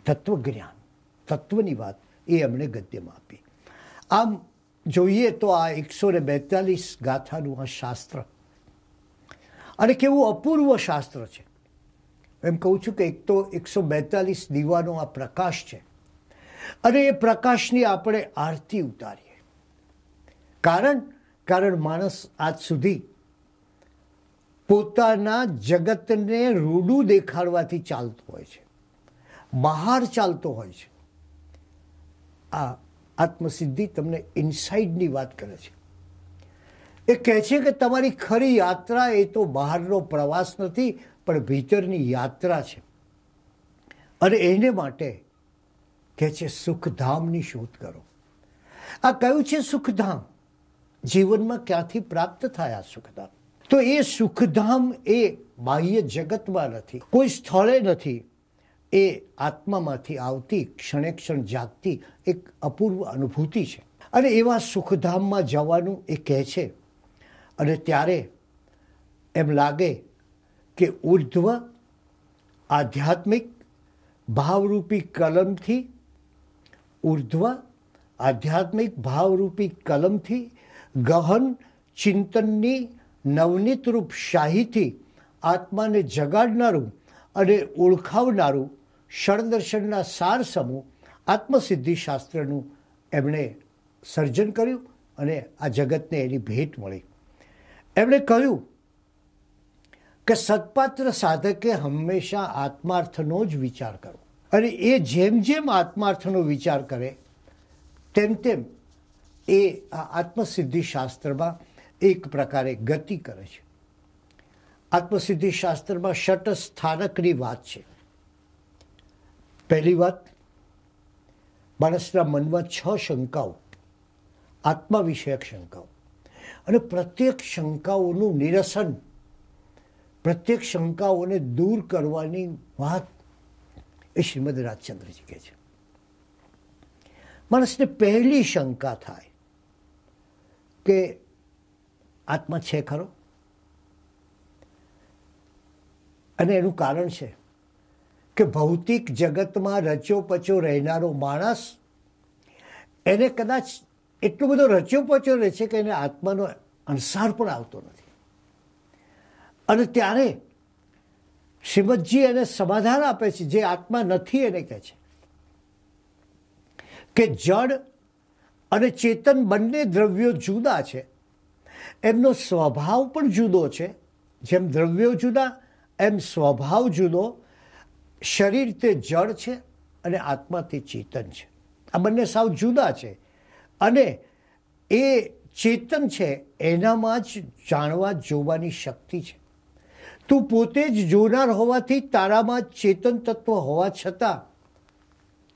તત્વજ્ઞાન તત્વની વાત એ એમણે ગદ્યમાં આપી આમ જોઈએ તો આ એકસો ને બેતાલીસ ગાથાનું આ શાસ્ત્ર અને કેવું અપૂર્વ શાસ્ત્ર છે એમ કહું છું કે એક તો એકસો બેતાલીસ દીવાનો આ પ્રકાશ છે અને એ પ્રકાશની આપણે આરતી ઉતારીએ કારણ કારણ માણસ આજ સુધી પોતાના જગતને રૂડું દેખાડવાથી ચાલતો હોય છે બહાર ચાલતો હોય છે આ આત્મસિદ્ધિ તમને ઇનસાઇડની વાત કરે છે એ કહે છે કે તમારી ખરી યાત્રા એ તો બહારનો પ્રવાસ નથી પણ ભીતરની યાત્રા છે અને એને માટે કહે છે સુખધામની શોધ કરો આ કયું છે સુખધામ જીવનમાં ક્યાંથી પ્રાપ્ત થાય આ સુખધામ તો એ સુખધામ એ બાહ્ય જગતમાં નથી કોઈ સ્થળે નથી એ આત્મામાંથી આવતી ક્ષણે ક્ષણ જાગતી એક અપૂર્વ અનુભૂતિ છે અને એવા સુખધામમાં જવાનું એ કહે છે અને ત્યારે એમ લાગે કે ઉર્ધ્વ આધ્યાત્મિક ભાવરૂપી કલમથી ઉર્ધ્વ આધ્યાત્મિક ભાવરૂપી કલમથી ગહન ચિંતનની નવનીતરૂપ શાહીથી આત્માને જગાડનારું અને ઓળખાવનારું શરદર્શનના સાર સમૂહ શાસ્ત્રનું એમણે સર્જન કર્યું અને આ જગતને એની ભેટ મળી એમણે કહ્યું કે સત્પાત્ર સાધકે હંમેશા આત્માર્થનો જ વિચાર કરવો અને એ જેમ જેમ આત્માર્થનો વિચાર કરે તેમ તેમ એ આ આત્મસિદ્ધિ શાસ્ત્રમાં એક પ્રકારે ગતિ કરે છે આત્મસિદ્ધિ શાસ્ત્રમાં શટ સ્થાનકની વાત છે પહેલી વાત માણસના મનમાં છ શંકાઓ આત્મા વિષયક શંકાઓ અને પ્રત્યેક શંકાઓનું નિરસન પ્રત્યેક શંકાઓને દૂર કરવાની વાત એ શ્રીમદ રાજચંદ્રજી કહે છે માણસને પહેલી શંકા થાય કે આત્મા છે ખરો અને એનું કારણ છે કે ભૌતિક જગતમાં રચ્યો પચ્યો રહેનારો માણસ એને કદાચ એટલો બધો રચ્યો પચ્યો રહે છે કે એને આત્માનો અણસાર પણ આવતો નથી અને ત્યારે શ્રીમદજી એને સમાધાન આપે છે જે આત્મા નથી એને કહે છે કે જડ અને ચેતન બંને દ્રવ્યો જુદા છે એમનો સ્વભાવ પણ જુદો છે જેમ દ્રવ્યો જુદા એમ સ્વભાવ જુદો શરીર તે જડ છે અને આત્મા તે ચેતન છે આ બંને સાવ જુદા છે અને એ ચેતન છે એનામાં જ જાણવા જોવાની શક્તિ છે તું પોતે જ જોનાર હોવાથી તારામાં ચેતન તત્વ હોવા છતાં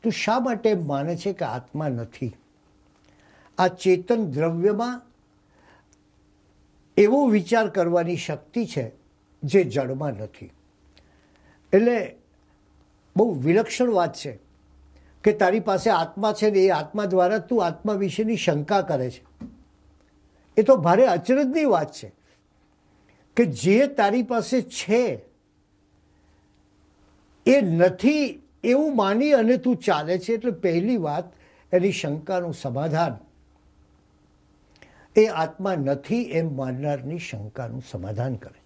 તું શા માટે માને છે કે આત્મા નથી આ ચેતન દ્રવ્યમાં એવો વિચાર કરવાની શક્તિ છે જે જળમાં નથી એટલે બહુ વિલક્ષણ વાત છે કે તારી પાસે આત્મા છે ને એ આત્મા દ્વારા તું આત્મા વિશેની શંકા કરે છે એ તો ભારે અચરજની વાત છે કે જે તારી પાસે છે એ નથી એવું માની અને તું ચાલે છે એટલે પહેલી વાત એની શંકાનું સમાધાન એ આત્મા નથી એમ માનનારની શંકાનું સમાધાન કરે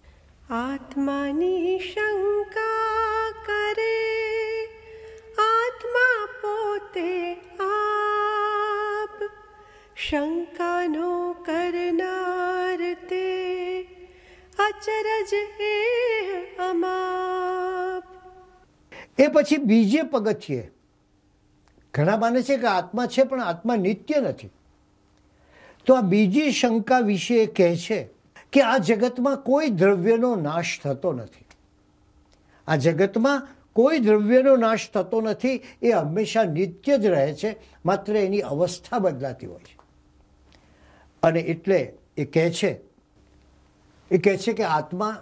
આત્માની શંકા કરે આત્મા પોતે આપ શંકાનો કરનાર તે અચરજ એ પછી બીજે પગથિયે ઘણા માને છે કે આત્મા છે પણ આત્મા નિત્ય નથી તો આ બીજી શંકા વિશે કહે છે કે આ જગતમાં કોઈ દ્રવ્યનો નાશ થતો નથી આ જગતમાં કોઈ દ્રવ્યનો નાશ થતો નથી એ હંમેશા નિત્ય જ રહે છે માત્ર એની અવસ્થા બદલાતી હોય છે અને એટલે એ કહે છે એ કહે છે કે આત્મા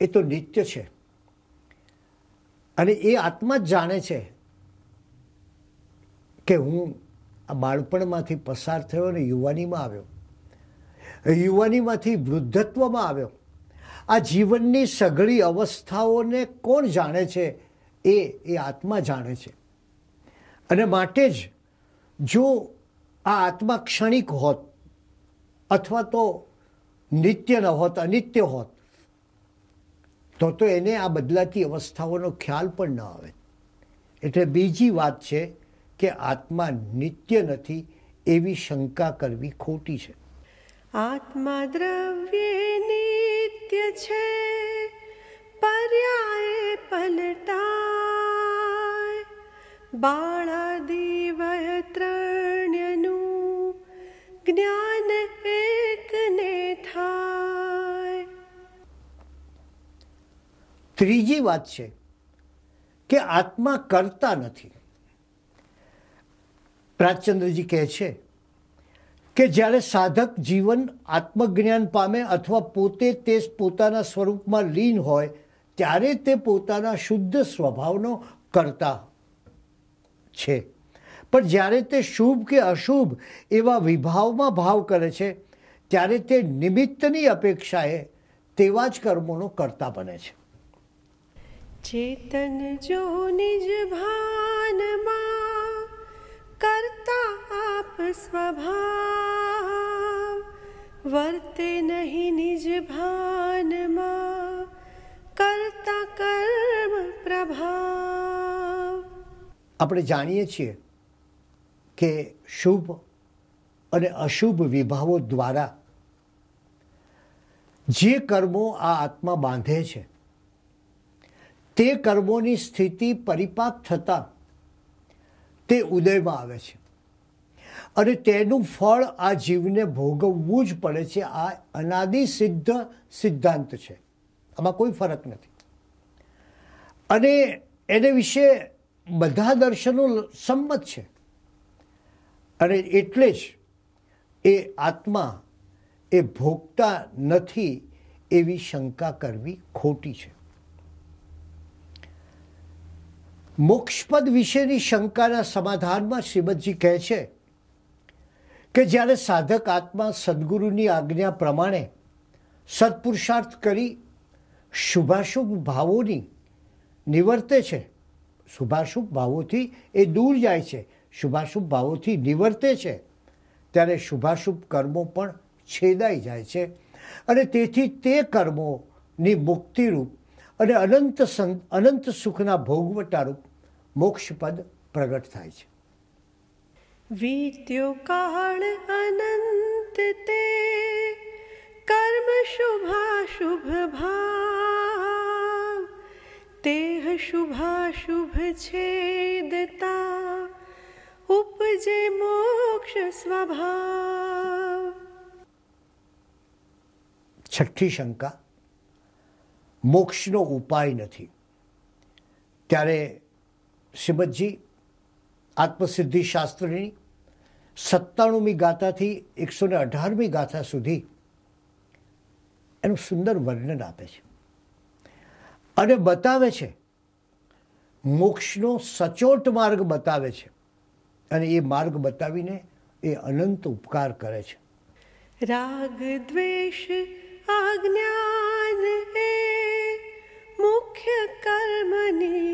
એ તો નિત્ય છે અને એ આત્મા જ જાણે છે કે હું આ બાળપણમાંથી પસાર થયો અને યુવાનીમાં આવ્યો યુવાનીમાંથી વૃદ્ધત્વમાં આવ્યો આ જીવનની સઘળી અવસ્થાઓને કોણ જાણે છે એ એ આત્મા જાણે છે અને માટે જ જો આ આત્મા ક્ષણિક હોત અથવા તો નિત્ય ન હોત અનિત્ય હોત તો તો એને આ બદલાતી અવસ્થાઓનો ખ્યાલ પણ ન આવે એટલે બીજી વાત છે કે આત્મા નિત્ય નથી એવી શંકા કરવી ખોટી છે આત્મા દ્રવ્ય નિત્ય છે પર્યાય પલટા બાળા દીવય ત્રણ્યનું જ્ઞાન એકને થાય ત્રીજી વાત છે કે આત્મા કરતા નથી પ્રાચચંદ્રજી કહે છે કે જ્યારે સાધક જીવન આત્મજ્ઞાન પામે અથવા પોતે તે પોતાના સ્વરૂપમાં લીન હોય ત્યારે તે પોતાના શુદ્ધ સ્વભાવનો કરતા છે પણ જ્યારે તે શુભ કે અશુભ એવા વિભાવમાં ભાવ કરે છે ત્યારે તે નિમિત્તની અપેક્ષાએ તેવા જ કર્મોનો કરતા બને છે ચેતન જો નિજ ભાનમાં કરતા આપ સ્વભાવ વર્તે નહીં નિજ ભાનમાં કરતા કર્મ પ્રભાવ આપણે જાણીએ છીએ કે શુભ અને અશુભ વિભાવો દ્વારા જે કર્મો આ આત્મા બાંધે છે તે કર્મોની સ્થિતિ પરિપાક થતાં તે ઉદયમાં આવે છે અને તેનું ફળ આ જીવને ભોગવવું જ પડે છે આ અનાદિ સિદ્ધ સિદ્ધાંત છે આમાં કોઈ ફરક નથી અને એને વિશે બધા દર્શનો સંમત છે અને એટલે જ એ આત્મા એ ભોગતા નથી એવી શંકા કરવી ખોટી છે મોક્ષપદ વિશેની શંકાના સમાધાનમાં શ્રીમદજી કહે છે કે જ્યારે સાધક આત્મા સદગુરુની આજ્ઞા પ્રમાણે સત્પુરુષાર્થ કરી શુભાશુભ ભાવોની નિવર્તે છે શુભાશુભ ભાવોથી એ દૂર જાય છે શુભાશુભ ભાવોથી નિવર્તે છે ત્યારે શુભાશુભ કર્મો પણ છેદાઈ જાય છે અને તેથી તે કર્મોની મુક્તિરૂપ અને અનંત અનંત સુખના ભોગવટારૂપ મોક્ષપદ પ્રગટ થાય છે વીત્યો કાળ અનંત તે કર્મ શુભાશુભ ભાવ તેહ શુભ છેદતા ઉપજે મોક્ષ સ્વભાવ છઠ્ઠી શંકા મોક્ષનો ઉપાય નથી ત્યારે શ્રીમદજી આત્મસિદ્ધિ શાસ્ત્રની સત્તાણુંમી ગાથાથી એકસો ને અઢારમી ગાથા સુધી એનું સુંદર વર્ણન આપે છે અને બતાવે છે મોક્ષનો સચોટ માર્ગ બતાવે છે અને એ માર્ગ બતાવીને એ અનંત ઉપકાર કરે છે રાગ દ્વેષ આજ્ઞાન એ મુખ્ય કર્મની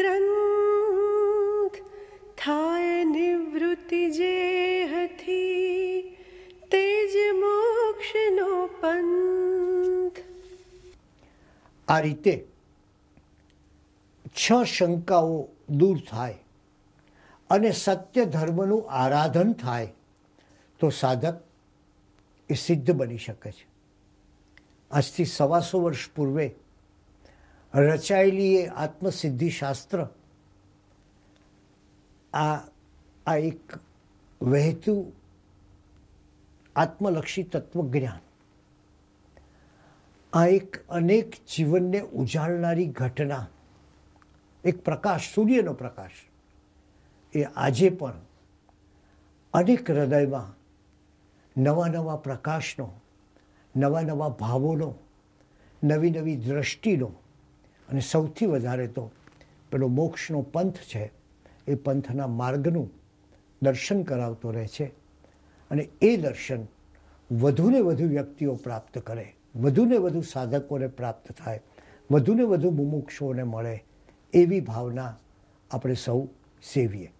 ગ્રંથ થાય નિવૃત્તિ જે હતી તેજ મોક્ષનો પંથ આ રીતે છ શંકાઓ દૂર થાય અને સત્ય ધર્મનું આરાધન થાય તો સાધક એ સિદ્ધ બની શકે છે આજથી સવાસો વર્ષ પૂર્વે રચાયેલી એ આત્મસિદ્ધિ શાસ્ત્ર આ આ એક વહેતું આત્મલક્ષી તત્વજ્ઞાન આ એક અનેક જીવનને ઉજાળનારી ઘટના એક પ્રકાશ સૂર્યનો પ્રકાશ એ આજે પણ અનેક હૃદયમાં નવા નવા પ્રકાશનો નવા નવા ભાવોનો નવી નવી દ્રષ્ટિનો અને સૌથી વધારે તો પેલો મોક્ષનો પંથ છે એ પંથના માર્ગનું દર્શન કરાવતો રહે છે અને એ દર્શન વધુને વધુ વ્યક્તિઓ પ્રાપ્ત કરે વધુને વધુ સાધકોને પ્રાપ્ત થાય વધુને વધુ મુમુક્ષોને મળે એવી ભાવના આપણે સૌ સેવીએ